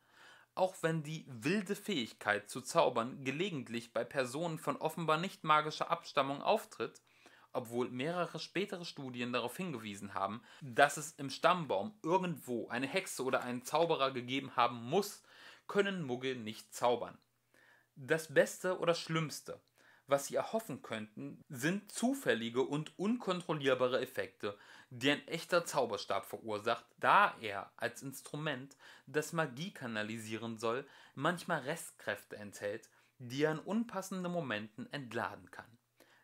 Auch wenn die wilde Fähigkeit zu zaubern gelegentlich bei Personen von offenbar nicht magischer Abstammung auftritt, obwohl mehrere spätere Studien darauf hingewiesen haben, dass es im Stammbaum irgendwo eine Hexe oder einen Zauberer gegeben haben muss, können Muggel nicht zaubern. Das Beste oder Schlimmste was sie erhoffen könnten, sind zufällige und unkontrollierbare Effekte, die ein echter Zauberstab verursacht, da er als Instrument, das Magie kanalisieren soll, manchmal Restkräfte enthält, die er in unpassenden Momenten entladen kann.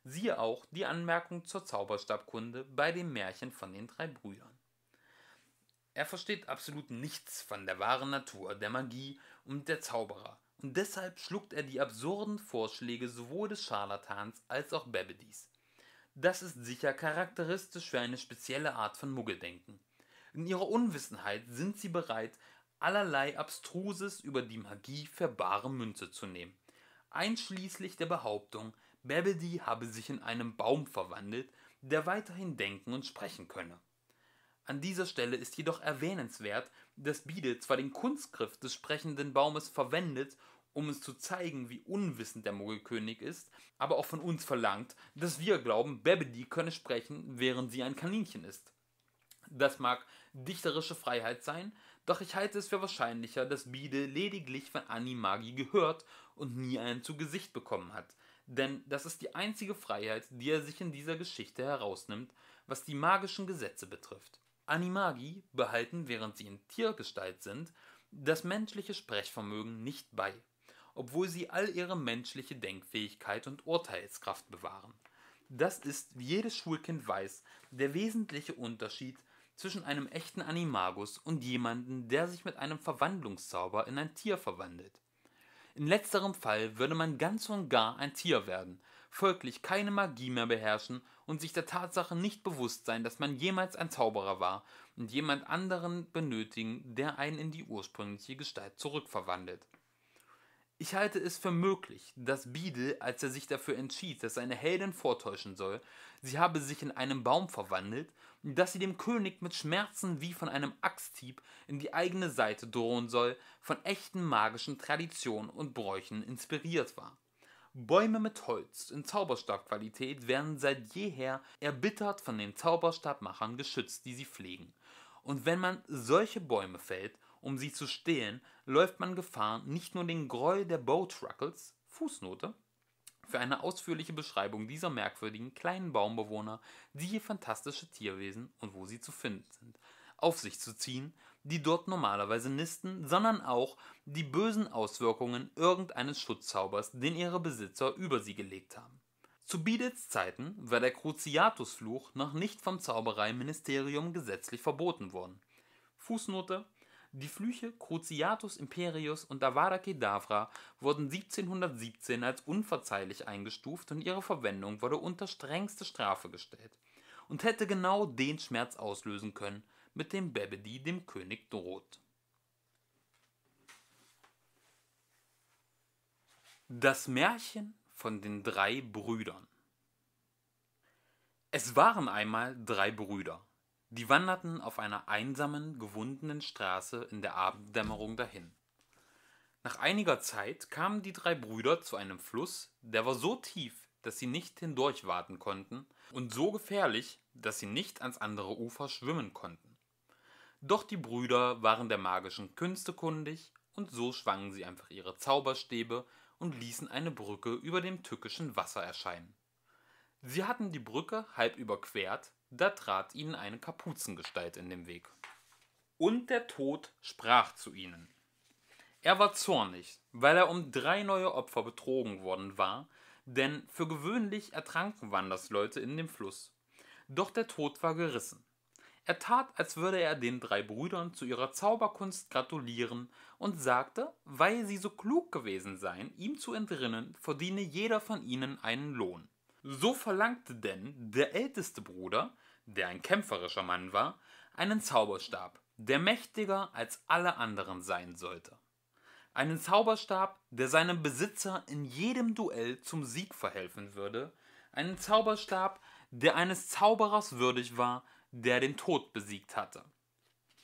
Siehe auch die Anmerkung zur Zauberstabkunde bei dem Märchen von den drei Brüdern. Er versteht absolut nichts von der wahren Natur der Magie und der Zauberer deshalb schluckt er die absurden Vorschläge sowohl des Scharlatans als auch Bebedis. Das ist sicher charakteristisch für eine spezielle Art von Muggeldenken. In ihrer Unwissenheit sind sie bereit, allerlei Abstruses über die Magie für bare Münze zu nehmen, einschließlich der Behauptung, Bebedi habe sich in einen Baum verwandelt, der weiterhin denken und sprechen könne. An dieser Stelle ist jedoch erwähnenswert, dass Bide zwar den Kunstgriff des sprechenden Baumes verwendet um es zu zeigen, wie unwissend der Mogelkönig ist, aber auch von uns verlangt, dass wir glauben, Bebedi könne sprechen, während sie ein Kaninchen ist. Das mag dichterische Freiheit sein, doch ich halte es für wahrscheinlicher, dass Bide lediglich von Animagi gehört und nie einen zu Gesicht bekommen hat. Denn das ist die einzige Freiheit, die er sich in dieser Geschichte herausnimmt, was die magischen Gesetze betrifft. Animagi behalten, während sie in Tiergestalt sind, das menschliche Sprechvermögen nicht bei obwohl sie all ihre menschliche Denkfähigkeit und Urteilskraft bewahren. Das ist, wie jedes Schulkind weiß, der wesentliche Unterschied zwischen einem echten Animagus und jemandem, der sich mit einem Verwandlungszauber in ein Tier verwandelt. In letzterem Fall würde man ganz und gar ein Tier werden, folglich keine Magie mehr beherrschen und sich der Tatsache nicht bewusst sein, dass man jemals ein Zauberer war und jemand anderen benötigen, der einen in die ursprüngliche Gestalt zurückverwandelt. Ich halte es für möglich, dass Beadle, als er sich dafür entschied, dass seine Heldin vortäuschen soll, sie habe sich in einen Baum verwandelt, dass sie dem König mit Schmerzen wie von einem Axthieb in die eigene Seite drohen soll, von echten magischen Traditionen und Bräuchen inspiriert war. Bäume mit Holz in Zauberstabqualität werden seit jeher erbittert von den Zauberstabmachern geschützt, die sie pflegen. Und wenn man solche Bäume fällt um sie zu stehlen, läuft man Gefahr, nicht nur den Groll der Bowtruckles, Fußnote, für eine ausführliche Beschreibung dieser merkwürdigen kleinen Baumbewohner, die hier fantastische Tierwesen und wo sie zu finden sind, auf sich zu ziehen, die dort normalerweise nisten, sondern auch die bösen Auswirkungen irgendeines Schutzzaubers, den ihre Besitzer über sie gelegt haben. Zu Bidets Zeiten war der Cruciatusfluch noch nicht vom Zaubereiministerium gesetzlich verboten worden. Fußnote die Flüche Cruciatus Imperius und Avada Kedavra wurden 1717 als unverzeihlich eingestuft und ihre Verwendung wurde unter strengste Strafe gestellt und hätte genau den Schmerz auslösen können, mit dem Bebedi dem König droht. Das Märchen von den drei Brüdern Es waren einmal drei Brüder, die wanderten auf einer einsamen, gewundenen Straße in der Abenddämmerung dahin. Nach einiger Zeit kamen die drei Brüder zu einem Fluss, der war so tief, dass sie nicht hindurch warten konnten und so gefährlich, dass sie nicht ans andere Ufer schwimmen konnten. Doch die Brüder waren der magischen Künste kundig und so schwangen sie einfach ihre Zauberstäbe und ließen eine Brücke über dem tückischen Wasser erscheinen. Sie hatten die Brücke halb überquert da trat ihnen eine Kapuzengestalt in den Weg. Und der Tod sprach zu ihnen. Er war zornig, weil er um drei neue Opfer betrogen worden war, denn für gewöhnlich ertranken Wandersleute in dem Fluss. Doch der Tod war gerissen. Er tat, als würde er den drei Brüdern zu ihrer Zauberkunst gratulieren und sagte, weil sie so klug gewesen seien, ihm zu entrinnen, verdiene jeder von ihnen einen Lohn. So verlangte denn der älteste Bruder, der ein kämpferischer Mann war, einen Zauberstab, der mächtiger als alle anderen sein sollte. Einen Zauberstab, der seinem Besitzer in jedem Duell zum Sieg verhelfen würde, einen Zauberstab, der eines Zauberers würdig war, der den Tod besiegt hatte.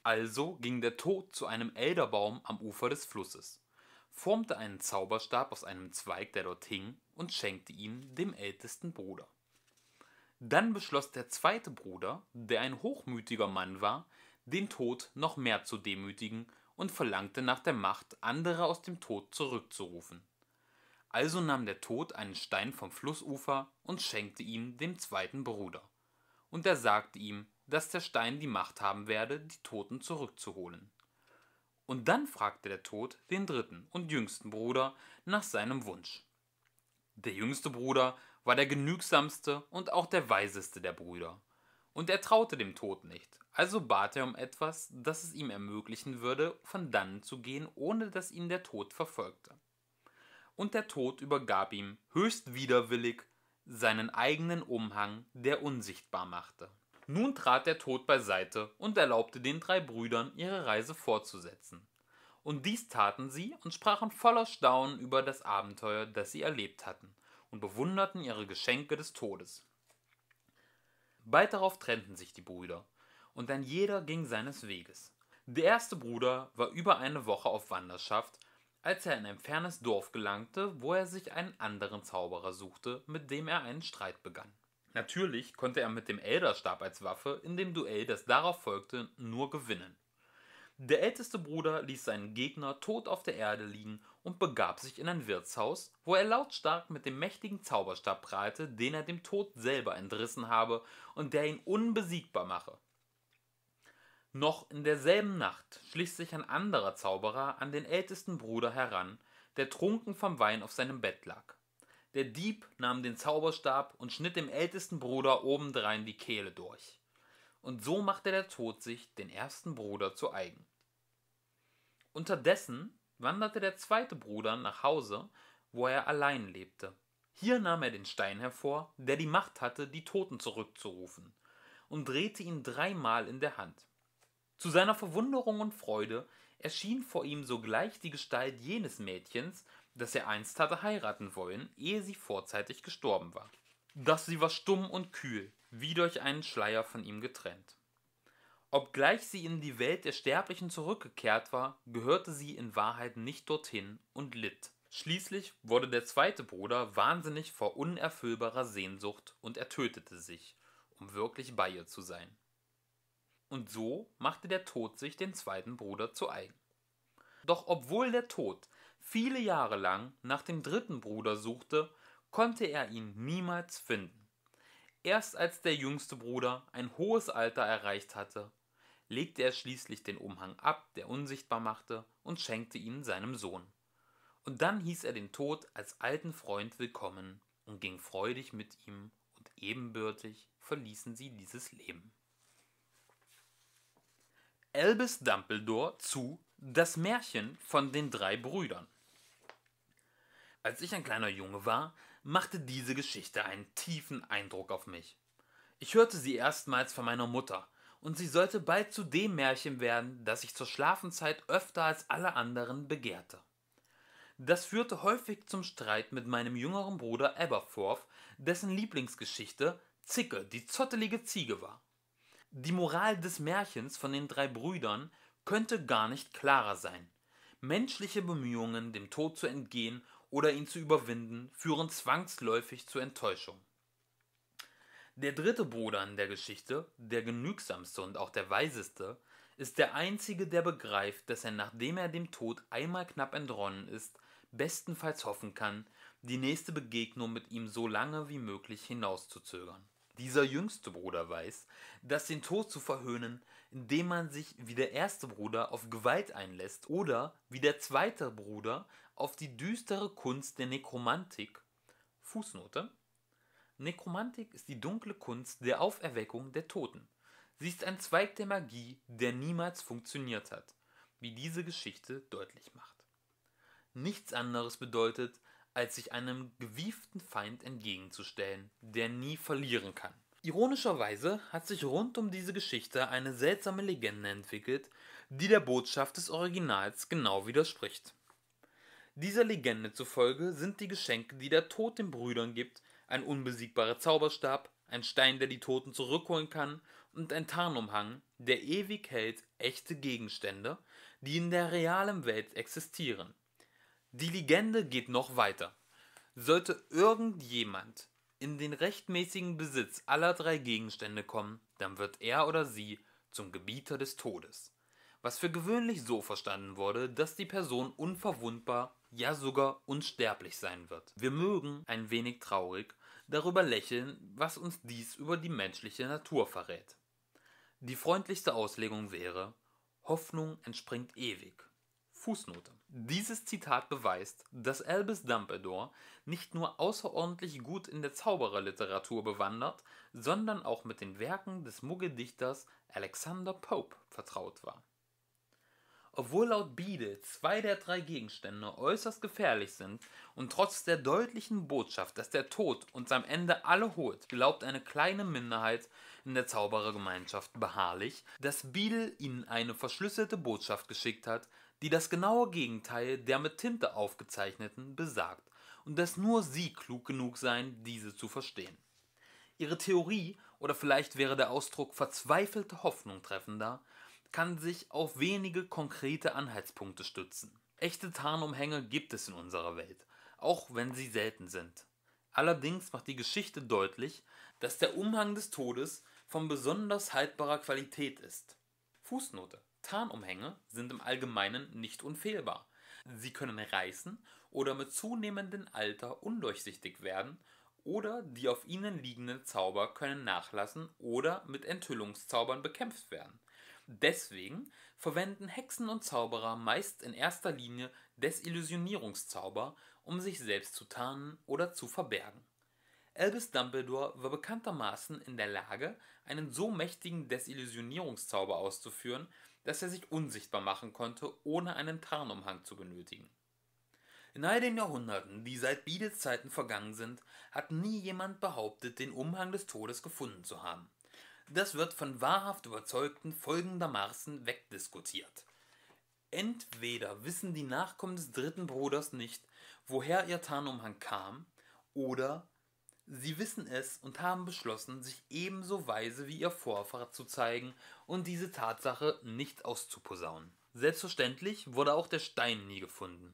Also ging der Tod zu einem Elderbaum am Ufer des Flusses formte einen Zauberstab aus einem Zweig, der dort hing, und schenkte ihn dem ältesten Bruder. Dann beschloss der zweite Bruder, der ein hochmütiger Mann war, den Tod noch mehr zu demütigen und verlangte nach der Macht, andere aus dem Tod zurückzurufen. Also nahm der Tod einen Stein vom Flussufer und schenkte ihn dem zweiten Bruder. Und er sagte ihm, dass der Stein die Macht haben werde, die Toten zurückzuholen. Und dann fragte der Tod den dritten und jüngsten Bruder nach seinem Wunsch. Der jüngste Bruder war der genügsamste und auch der weiseste der Brüder. Und er traute dem Tod nicht, also bat er um etwas, das es ihm ermöglichen würde, von dannen zu gehen, ohne dass ihn der Tod verfolgte. Und der Tod übergab ihm, höchst widerwillig, seinen eigenen Umhang, der unsichtbar machte. Nun trat der Tod beiseite und erlaubte den drei Brüdern, ihre Reise fortzusetzen. Und dies taten sie und sprachen voller Staunen über das Abenteuer, das sie erlebt hatten, und bewunderten ihre Geschenke des Todes. Bald darauf trennten sich die Brüder, und ein jeder ging seines Weges. Der erste Bruder war über eine Woche auf Wanderschaft, als er in ein fernes Dorf gelangte, wo er sich einen anderen Zauberer suchte, mit dem er einen Streit begann. Natürlich konnte er mit dem Elderstab als Waffe in dem Duell, das darauf folgte, nur gewinnen. Der älteste Bruder ließ seinen Gegner tot auf der Erde liegen und begab sich in ein Wirtshaus, wo er lautstark mit dem mächtigen Zauberstab prahlte, den er dem Tod selber entrissen habe und der ihn unbesiegbar mache. Noch in derselben Nacht schlich sich ein anderer Zauberer an den ältesten Bruder heran, der trunken vom Wein auf seinem Bett lag. Der Dieb nahm den Zauberstab und schnitt dem ältesten Bruder obendrein die Kehle durch. Und so machte der Tod sich den ersten Bruder zu eigen. Unterdessen wanderte der zweite Bruder nach Hause, wo er allein lebte. Hier nahm er den Stein hervor, der die Macht hatte, die Toten zurückzurufen, und drehte ihn dreimal in der Hand. Zu seiner Verwunderung und Freude erschien vor ihm sogleich die Gestalt jenes Mädchens, dass er einst hatte heiraten wollen, ehe sie vorzeitig gestorben war. Dass sie war stumm und kühl, wie durch einen Schleier von ihm getrennt. Obgleich sie in die Welt der Sterblichen zurückgekehrt war, gehörte sie in Wahrheit nicht dorthin und litt. Schließlich wurde der zweite Bruder wahnsinnig vor unerfüllbarer Sehnsucht und er tötete sich, um wirklich bei ihr zu sein. Und so machte der Tod sich den zweiten Bruder zu eigen. Doch obwohl der Tod viele Jahre lang nach dem dritten Bruder suchte, konnte er ihn niemals finden. Erst als der jüngste Bruder ein hohes Alter erreicht hatte, legte er schließlich den Umhang ab, der unsichtbar machte, und schenkte ihn seinem Sohn. Und dann hieß er den Tod als alten Freund willkommen und ging freudig mit ihm, und ebenbürtig verließen sie dieses Leben. Albus Dumbledore zu Das Märchen von den drei Brüdern als ich ein kleiner Junge war, machte diese Geschichte einen tiefen Eindruck auf mich. Ich hörte sie erstmals von meiner Mutter, und sie sollte bald zu dem Märchen werden, das ich zur Schlafenzeit öfter als alle anderen begehrte. Das führte häufig zum Streit mit meinem jüngeren Bruder Aberforth, dessen Lieblingsgeschichte Zicke, die zottelige Ziege war. Die Moral des Märchens von den drei Brüdern könnte gar nicht klarer sein. Menschliche Bemühungen, dem Tod zu entgehen oder ihn zu überwinden, führen zwangsläufig zur Enttäuschung. Der dritte Bruder in der Geschichte, der genügsamste und auch der weiseste, ist der einzige, der begreift, dass er, nachdem er dem Tod einmal knapp entronnen ist, bestenfalls hoffen kann, die nächste Begegnung mit ihm so lange wie möglich hinauszuzögern. Dieser jüngste Bruder weiß, dass den Tod zu verhöhnen, indem man sich wie der erste Bruder auf Gewalt einlässt oder wie der zweite Bruder auf die düstere Kunst der Nekromantik. Fußnote. Nekromantik ist die dunkle Kunst der Auferweckung der Toten. Sie ist ein Zweig der Magie, der niemals funktioniert hat, wie diese Geschichte deutlich macht. Nichts anderes bedeutet, als sich einem gewieften Feind entgegenzustellen, der nie verlieren kann. Ironischerweise hat sich rund um diese Geschichte eine seltsame Legende entwickelt, die der Botschaft des Originals genau widerspricht. Dieser Legende zufolge sind die Geschenke, die der Tod den Brüdern gibt, ein unbesiegbarer Zauberstab, ein Stein, der die Toten zurückholen kann, und ein Tarnumhang, der ewig hält, echte Gegenstände, die in der realen Welt existieren. Die Legende geht noch weiter. Sollte irgendjemand in den rechtmäßigen Besitz aller drei Gegenstände kommen, dann wird er oder sie zum Gebieter des Todes, was für gewöhnlich so verstanden wurde, dass die Person unverwundbar ja sogar unsterblich sein wird. Wir mögen ein wenig traurig darüber lächeln, was uns dies über die menschliche Natur verrät. Die freundlichste Auslegung wäre Hoffnung entspringt ewig. Fußnote. Dieses Zitat beweist, dass Albus Dumbledore nicht nur außerordentlich gut in der Zaubererliteratur bewandert, sondern auch mit den Werken des Muggeldichters Alexander Pope vertraut war. Obwohl laut Biede zwei der drei Gegenstände äußerst gefährlich sind und trotz der deutlichen Botschaft, dass der Tod uns am Ende alle holt, glaubt eine kleine Minderheit in der Zauberergemeinschaft beharrlich, dass Biedel ihnen eine verschlüsselte Botschaft geschickt hat, die das genaue Gegenteil der mit Tinte aufgezeichneten besagt und dass nur sie klug genug seien, diese zu verstehen. Ihre Theorie, oder vielleicht wäre der Ausdruck verzweifelte Hoffnung treffender, kann sich auf wenige konkrete Anhaltspunkte stützen. Echte Tarnumhänge gibt es in unserer Welt, auch wenn sie selten sind. Allerdings macht die Geschichte deutlich, dass der Umhang des Todes von besonders haltbarer Qualität ist. Fußnote. Tarnumhänge sind im Allgemeinen nicht unfehlbar. Sie können reißen oder mit zunehmendem Alter undurchsichtig werden oder die auf ihnen liegenden Zauber können nachlassen oder mit Enthüllungszaubern bekämpft werden. Deswegen verwenden Hexen und Zauberer meist in erster Linie Desillusionierungszauber, um sich selbst zu tarnen oder zu verbergen. Albus Dumbledore war bekanntermaßen in der Lage, einen so mächtigen Desillusionierungszauber auszuführen, dass er sich unsichtbar machen konnte, ohne einen Tarnumhang zu benötigen. In all den Jahrhunderten, die seit Beedles Zeiten vergangen sind, hat nie jemand behauptet, den Umhang des Todes gefunden zu haben. Das wird von wahrhaft Überzeugten folgendermaßen wegdiskutiert. Entweder wissen die Nachkommen des dritten Bruders nicht, woher ihr Tarnumhang kam, oder sie wissen es und haben beschlossen, sich ebenso weise wie ihr Vorfahrer zu zeigen und diese Tatsache nicht auszuposaunen. Selbstverständlich wurde auch der Stein nie gefunden.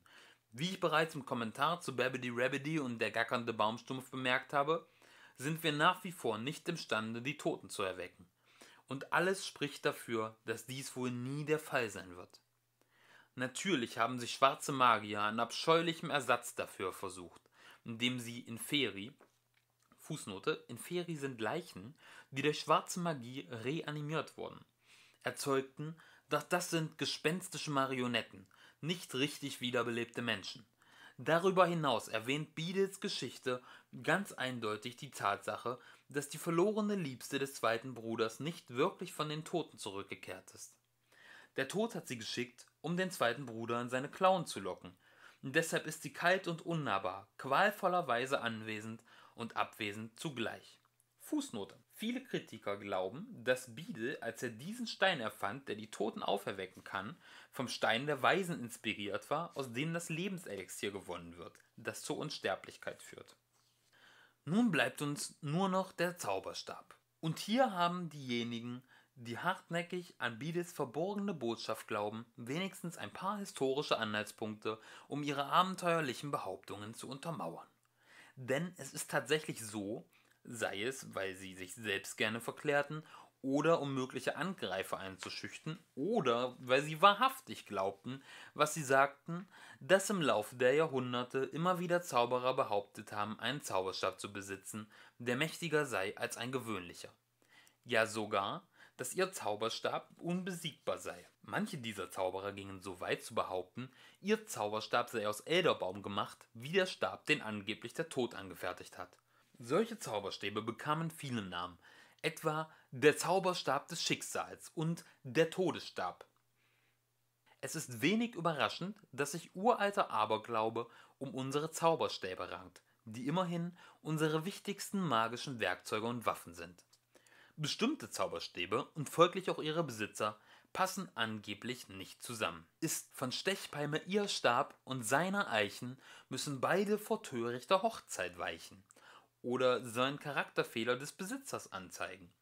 Wie ich bereits im Kommentar zu Babbity Rabbity und der gackernde Baumstumpf bemerkt habe, sind wir nach wie vor nicht imstande, die Toten zu erwecken. Und alles spricht dafür, dass dies wohl nie der Fall sein wird. Natürlich haben sich schwarze Magier an abscheulichem Ersatz dafür versucht, indem sie Inferi, Fußnote, Inferi sind Leichen, die durch schwarze Magie reanimiert wurden, erzeugten, doch das sind gespenstische Marionetten, nicht richtig wiederbelebte Menschen. Darüber hinaus erwähnt Beadles Geschichte ganz eindeutig die Tatsache, dass die verlorene Liebste des zweiten Bruders nicht wirklich von den Toten zurückgekehrt ist. Der Tod hat sie geschickt, um den zweiten Bruder in seine Klauen zu locken, und deshalb ist sie kalt und unnahbar, qualvollerweise anwesend und abwesend zugleich. Fußnote Viele Kritiker glauben, dass Biedel, als er diesen Stein erfand, der die Toten auferwecken kann, vom Stein der Weisen inspiriert war, aus dem das Lebenselixier gewonnen wird, das zur Unsterblichkeit führt. Nun bleibt uns nur noch der Zauberstab. Und hier haben diejenigen, die hartnäckig an Biedels verborgene Botschaft glauben, wenigstens ein paar historische Anhaltspunkte, um ihre abenteuerlichen Behauptungen zu untermauern. Denn es ist tatsächlich so, sei es, weil sie sich selbst gerne verklärten oder um mögliche Angreifer einzuschüchtern oder weil sie wahrhaftig glaubten, was sie sagten, dass im Laufe der Jahrhunderte immer wieder Zauberer behauptet haben, einen Zauberstab zu besitzen, der mächtiger sei als ein gewöhnlicher. Ja sogar, dass ihr Zauberstab unbesiegbar sei. Manche dieser Zauberer gingen so weit zu behaupten, ihr Zauberstab sei aus Elderbaum gemacht, wie der Stab, den angeblich der Tod angefertigt hat. Solche Zauberstäbe bekamen viele Namen, etwa der Zauberstab des Schicksals und der Todesstab. Es ist wenig überraschend, dass sich uralter Aberglaube um unsere Zauberstäbe rankt, die immerhin unsere wichtigsten magischen Werkzeuge und Waffen sind. Bestimmte Zauberstäbe und folglich auch ihre Besitzer passen angeblich nicht zusammen. Ist von Stechpalme ihr Stab und seiner Eichen, müssen beide vor törichter Hochzeit weichen oder sollen Charakterfehler des Besitzers anzeigen.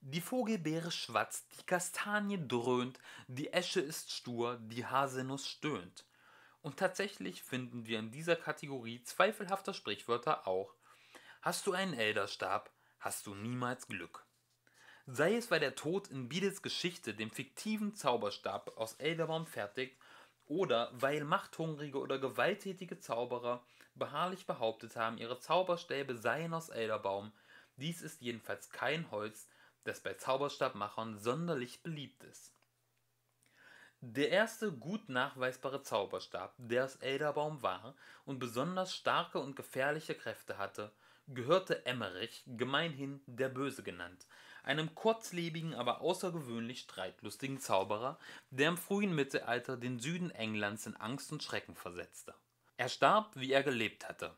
Die Vogelbeere schwatzt, die Kastanie dröhnt, die Esche ist stur, die Haselnuss stöhnt. Und tatsächlich finden wir in dieser Kategorie zweifelhafter Sprichwörter auch Hast du einen Elderstab, hast du niemals Glück. Sei es, weil der Tod in Biedels Geschichte den fiktiven Zauberstab aus Elderbaum fertigt oder weil machthungrige oder gewalttätige Zauberer beharrlich behauptet haben, ihre Zauberstäbe seien aus Elderbaum. Dies ist jedenfalls kein Holz, das bei Zauberstabmachern sonderlich beliebt ist. Der erste gut nachweisbare Zauberstab, der aus Elderbaum war und besonders starke und gefährliche Kräfte hatte, gehörte Emmerich, gemeinhin der Böse genannt, einem kurzlebigen, aber außergewöhnlich streitlustigen Zauberer, der im frühen Mittelalter den Süden Englands in Angst und Schrecken versetzte. Er starb, wie er gelebt hatte,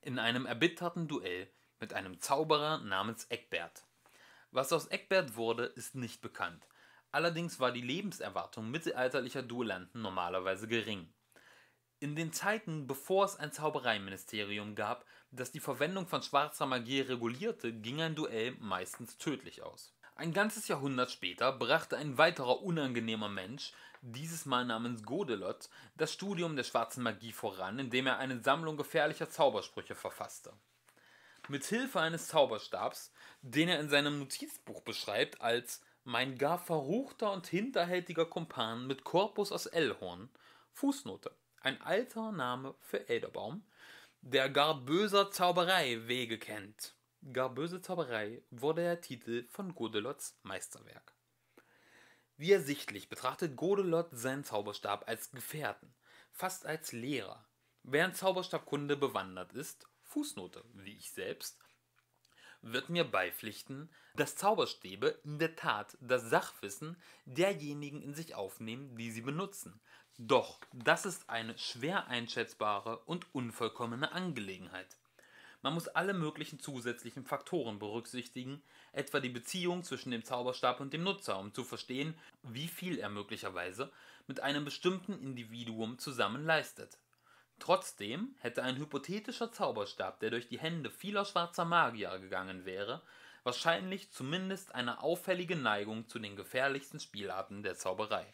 in einem erbitterten Duell mit einem Zauberer namens Eckbert. Was aus Eckbert wurde, ist nicht bekannt. Allerdings war die Lebenserwartung mittelalterlicher Duellanten normalerweise gering. In den Zeiten, bevor es ein Zaubereiministerium gab, das die Verwendung von schwarzer Magie regulierte, ging ein Duell meistens tödlich aus. Ein ganzes Jahrhundert später brachte ein weiterer unangenehmer Mensch dieses Mal namens Godelot, das Studium der schwarzen Magie voran, indem er eine Sammlung gefährlicher Zaubersprüche verfasste. Mit Hilfe eines Zauberstabs, den er in seinem Notizbuch beschreibt als mein gar verruchter und hinterhältiger Kumpan mit Korpus aus Elhorn, Fußnote, ein alter Name für Elderbaum, der gar böser Zauberei Wege kennt. Gar böse Zauberei wurde der Titel von Godelots Meisterwerk. Wie ersichtlich betrachtet Godelot seinen Zauberstab als Gefährten, fast als Lehrer. Wer in Zauberstabkunde bewandert ist, Fußnote, wie ich selbst, wird mir beipflichten, dass Zauberstäbe in der Tat das Sachwissen derjenigen in sich aufnehmen, die sie benutzen. Doch das ist eine schwer einschätzbare und unvollkommene Angelegenheit. Man muss alle möglichen zusätzlichen Faktoren berücksichtigen, etwa die Beziehung zwischen dem Zauberstab und dem Nutzer, um zu verstehen, wie viel er möglicherweise mit einem bestimmten Individuum zusammen leistet. Trotzdem hätte ein hypothetischer Zauberstab, der durch die Hände vieler schwarzer Magier gegangen wäre, wahrscheinlich zumindest eine auffällige Neigung zu den gefährlichsten Spielarten der Zauberei.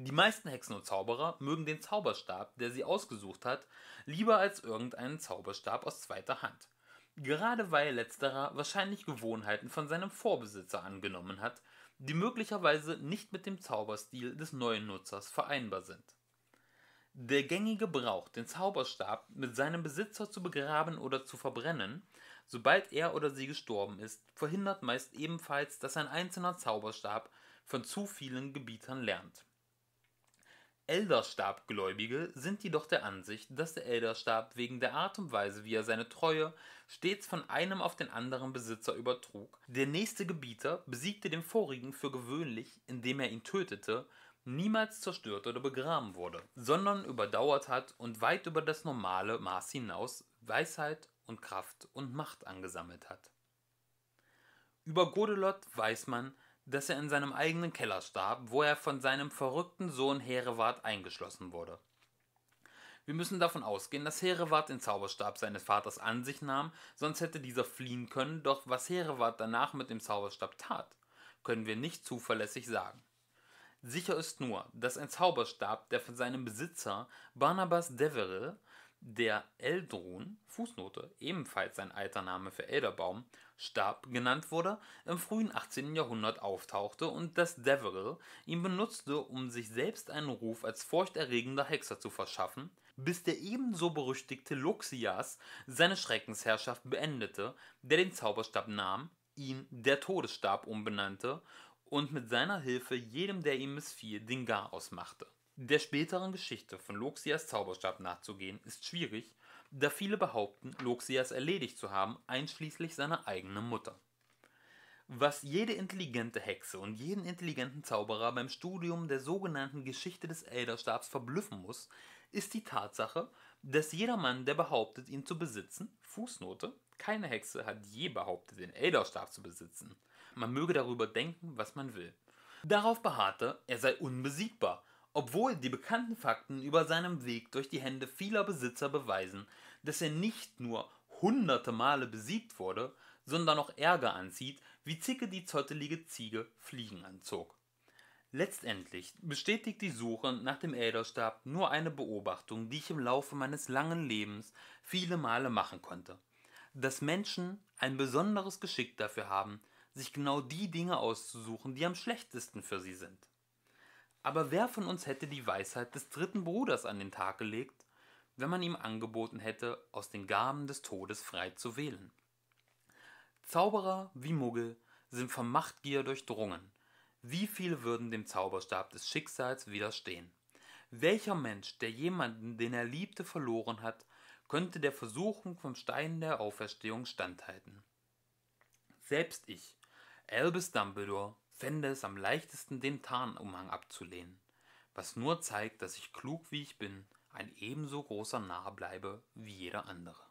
Die meisten Hexen und Zauberer mögen den Zauberstab, der sie ausgesucht hat, lieber als irgendeinen Zauberstab aus zweiter Hand. Gerade weil letzterer wahrscheinlich Gewohnheiten von seinem Vorbesitzer angenommen hat, die möglicherweise nicht mit dem Zauberstil des neuen Nutzers vereinbar sind. Der gängige Brauch, den Zauberstab mit seinem Besitzer zu begraben oder zu verbrennen, sobald er oder sie gestorben ist, verhindert meist ebenfalls, dass ein einzelner Zauberstab von zu vielen Gebietern lernt. Elderstabgläubige sind jedoch der Ansicht, dass der Elderstab wegen der Art und Weise, wie er seine Treue stets von einem auf den anderen Besitzer übertrug, der nächste Gebieter besiegte den vorigen für gewöhnlich, indem er ihn tötete, niemals zerstört oder begraben wurde, sondern überdauert hat und weit über das normale Maß hinaus Weisheit und Kraft und Macht angesammelt hat. Über Godelot weiß man, dass er in seinem eigenen Keller starb, wo er von seinem verrückten Sohn Herewart eingeschlossen wurde. Wir müssen davon ausgehen, dass Herewart den Zauberstab seines Vaters an sich nahm, sonst hätte dieser fliehen können, doch was Herewart danach mit dem Zauberstab tat, können wir nicht zuverlässig sagen. Sicher ist nur, dass ein Zauberstab, der von seinem Besitzer Barnabas Deverell, der Eldrun, Fußnote, ebenfalls sein alter Name für Elderbaum, Stab genannt wurde, im frühen 18. Jahrhundert auftauchte und das Deverell ihn benutzte, um sich selbst einen Ruf als furchterregender Hexer zu verschaffen, bis der ebenso berüchtigte Luxias seine Schreckensherrschaft beendete, der den Zauberstab nahm, ihn der Todesstab umbenannte und mit seiner Hilfe jedem, der ihm missfiel, den Garaus machte. Der späteren Geschichte von Luxias Zauberstab nachzugehen ist schwierig da viele behaupten, Loxias erledigt zu haben, einschließlich seiner eigenen Mutter. Was jede intelligente Hexe und jeden intelligenten Zauberer beim Studium der sogenannten Geschichte des Elderstabs verblüffen muss, ist die Tatsache, dass jeder Mann, der behauptet, ihn zu besitzen, Fußnote, keine Hexe hat je behauptet, den Elderstab zu besitzen. Man möge darüber denken, was man will. Darauf beharrte, er sei unbesiegbar obwohl die bekannten Fakten über seinem Weg durch die Hände vieler Besitzer beweisen, dass er nicht nur hunderte Male besiegt wurde, sondern auch Ärger anzieht, wie Zicke die zottelige Ziege Fliegen anzog. Letztendlich bestätigt die Suche nach dem Äderstab nur eine Beobachtung, die ich im Laufe meines langen Lebens viele Male machen konnte. Dass Menschen ein besonderes Geschick dafür haben, sich genau die Dinge auszusuchen, die am schlechtesten für sie sind. Aber wer von uns hätte die Weisheit des dritten Bruders an den Tag gelegt, wenn man ihm angeboten hätte, aus den Gaben des Todes frei zu wählen? Zauberer wie Muggel sind von Machtgier durchdrungen. Wie viele würden dem Zauberstab des Schicksals widerstehen? Welcher Mensch, der jemanden, den er liebte, verloren hat, könnte der Versuchung vom Stein der Auferstehung standhalten? Selbst ich, Albus Dumbledore, fände es am leichtesten, den Tarnumhang abzulehnen, was nur zeigt, dass ich klug wie ich bin, ein ebenso großer Narr bleibe wie jeder andere.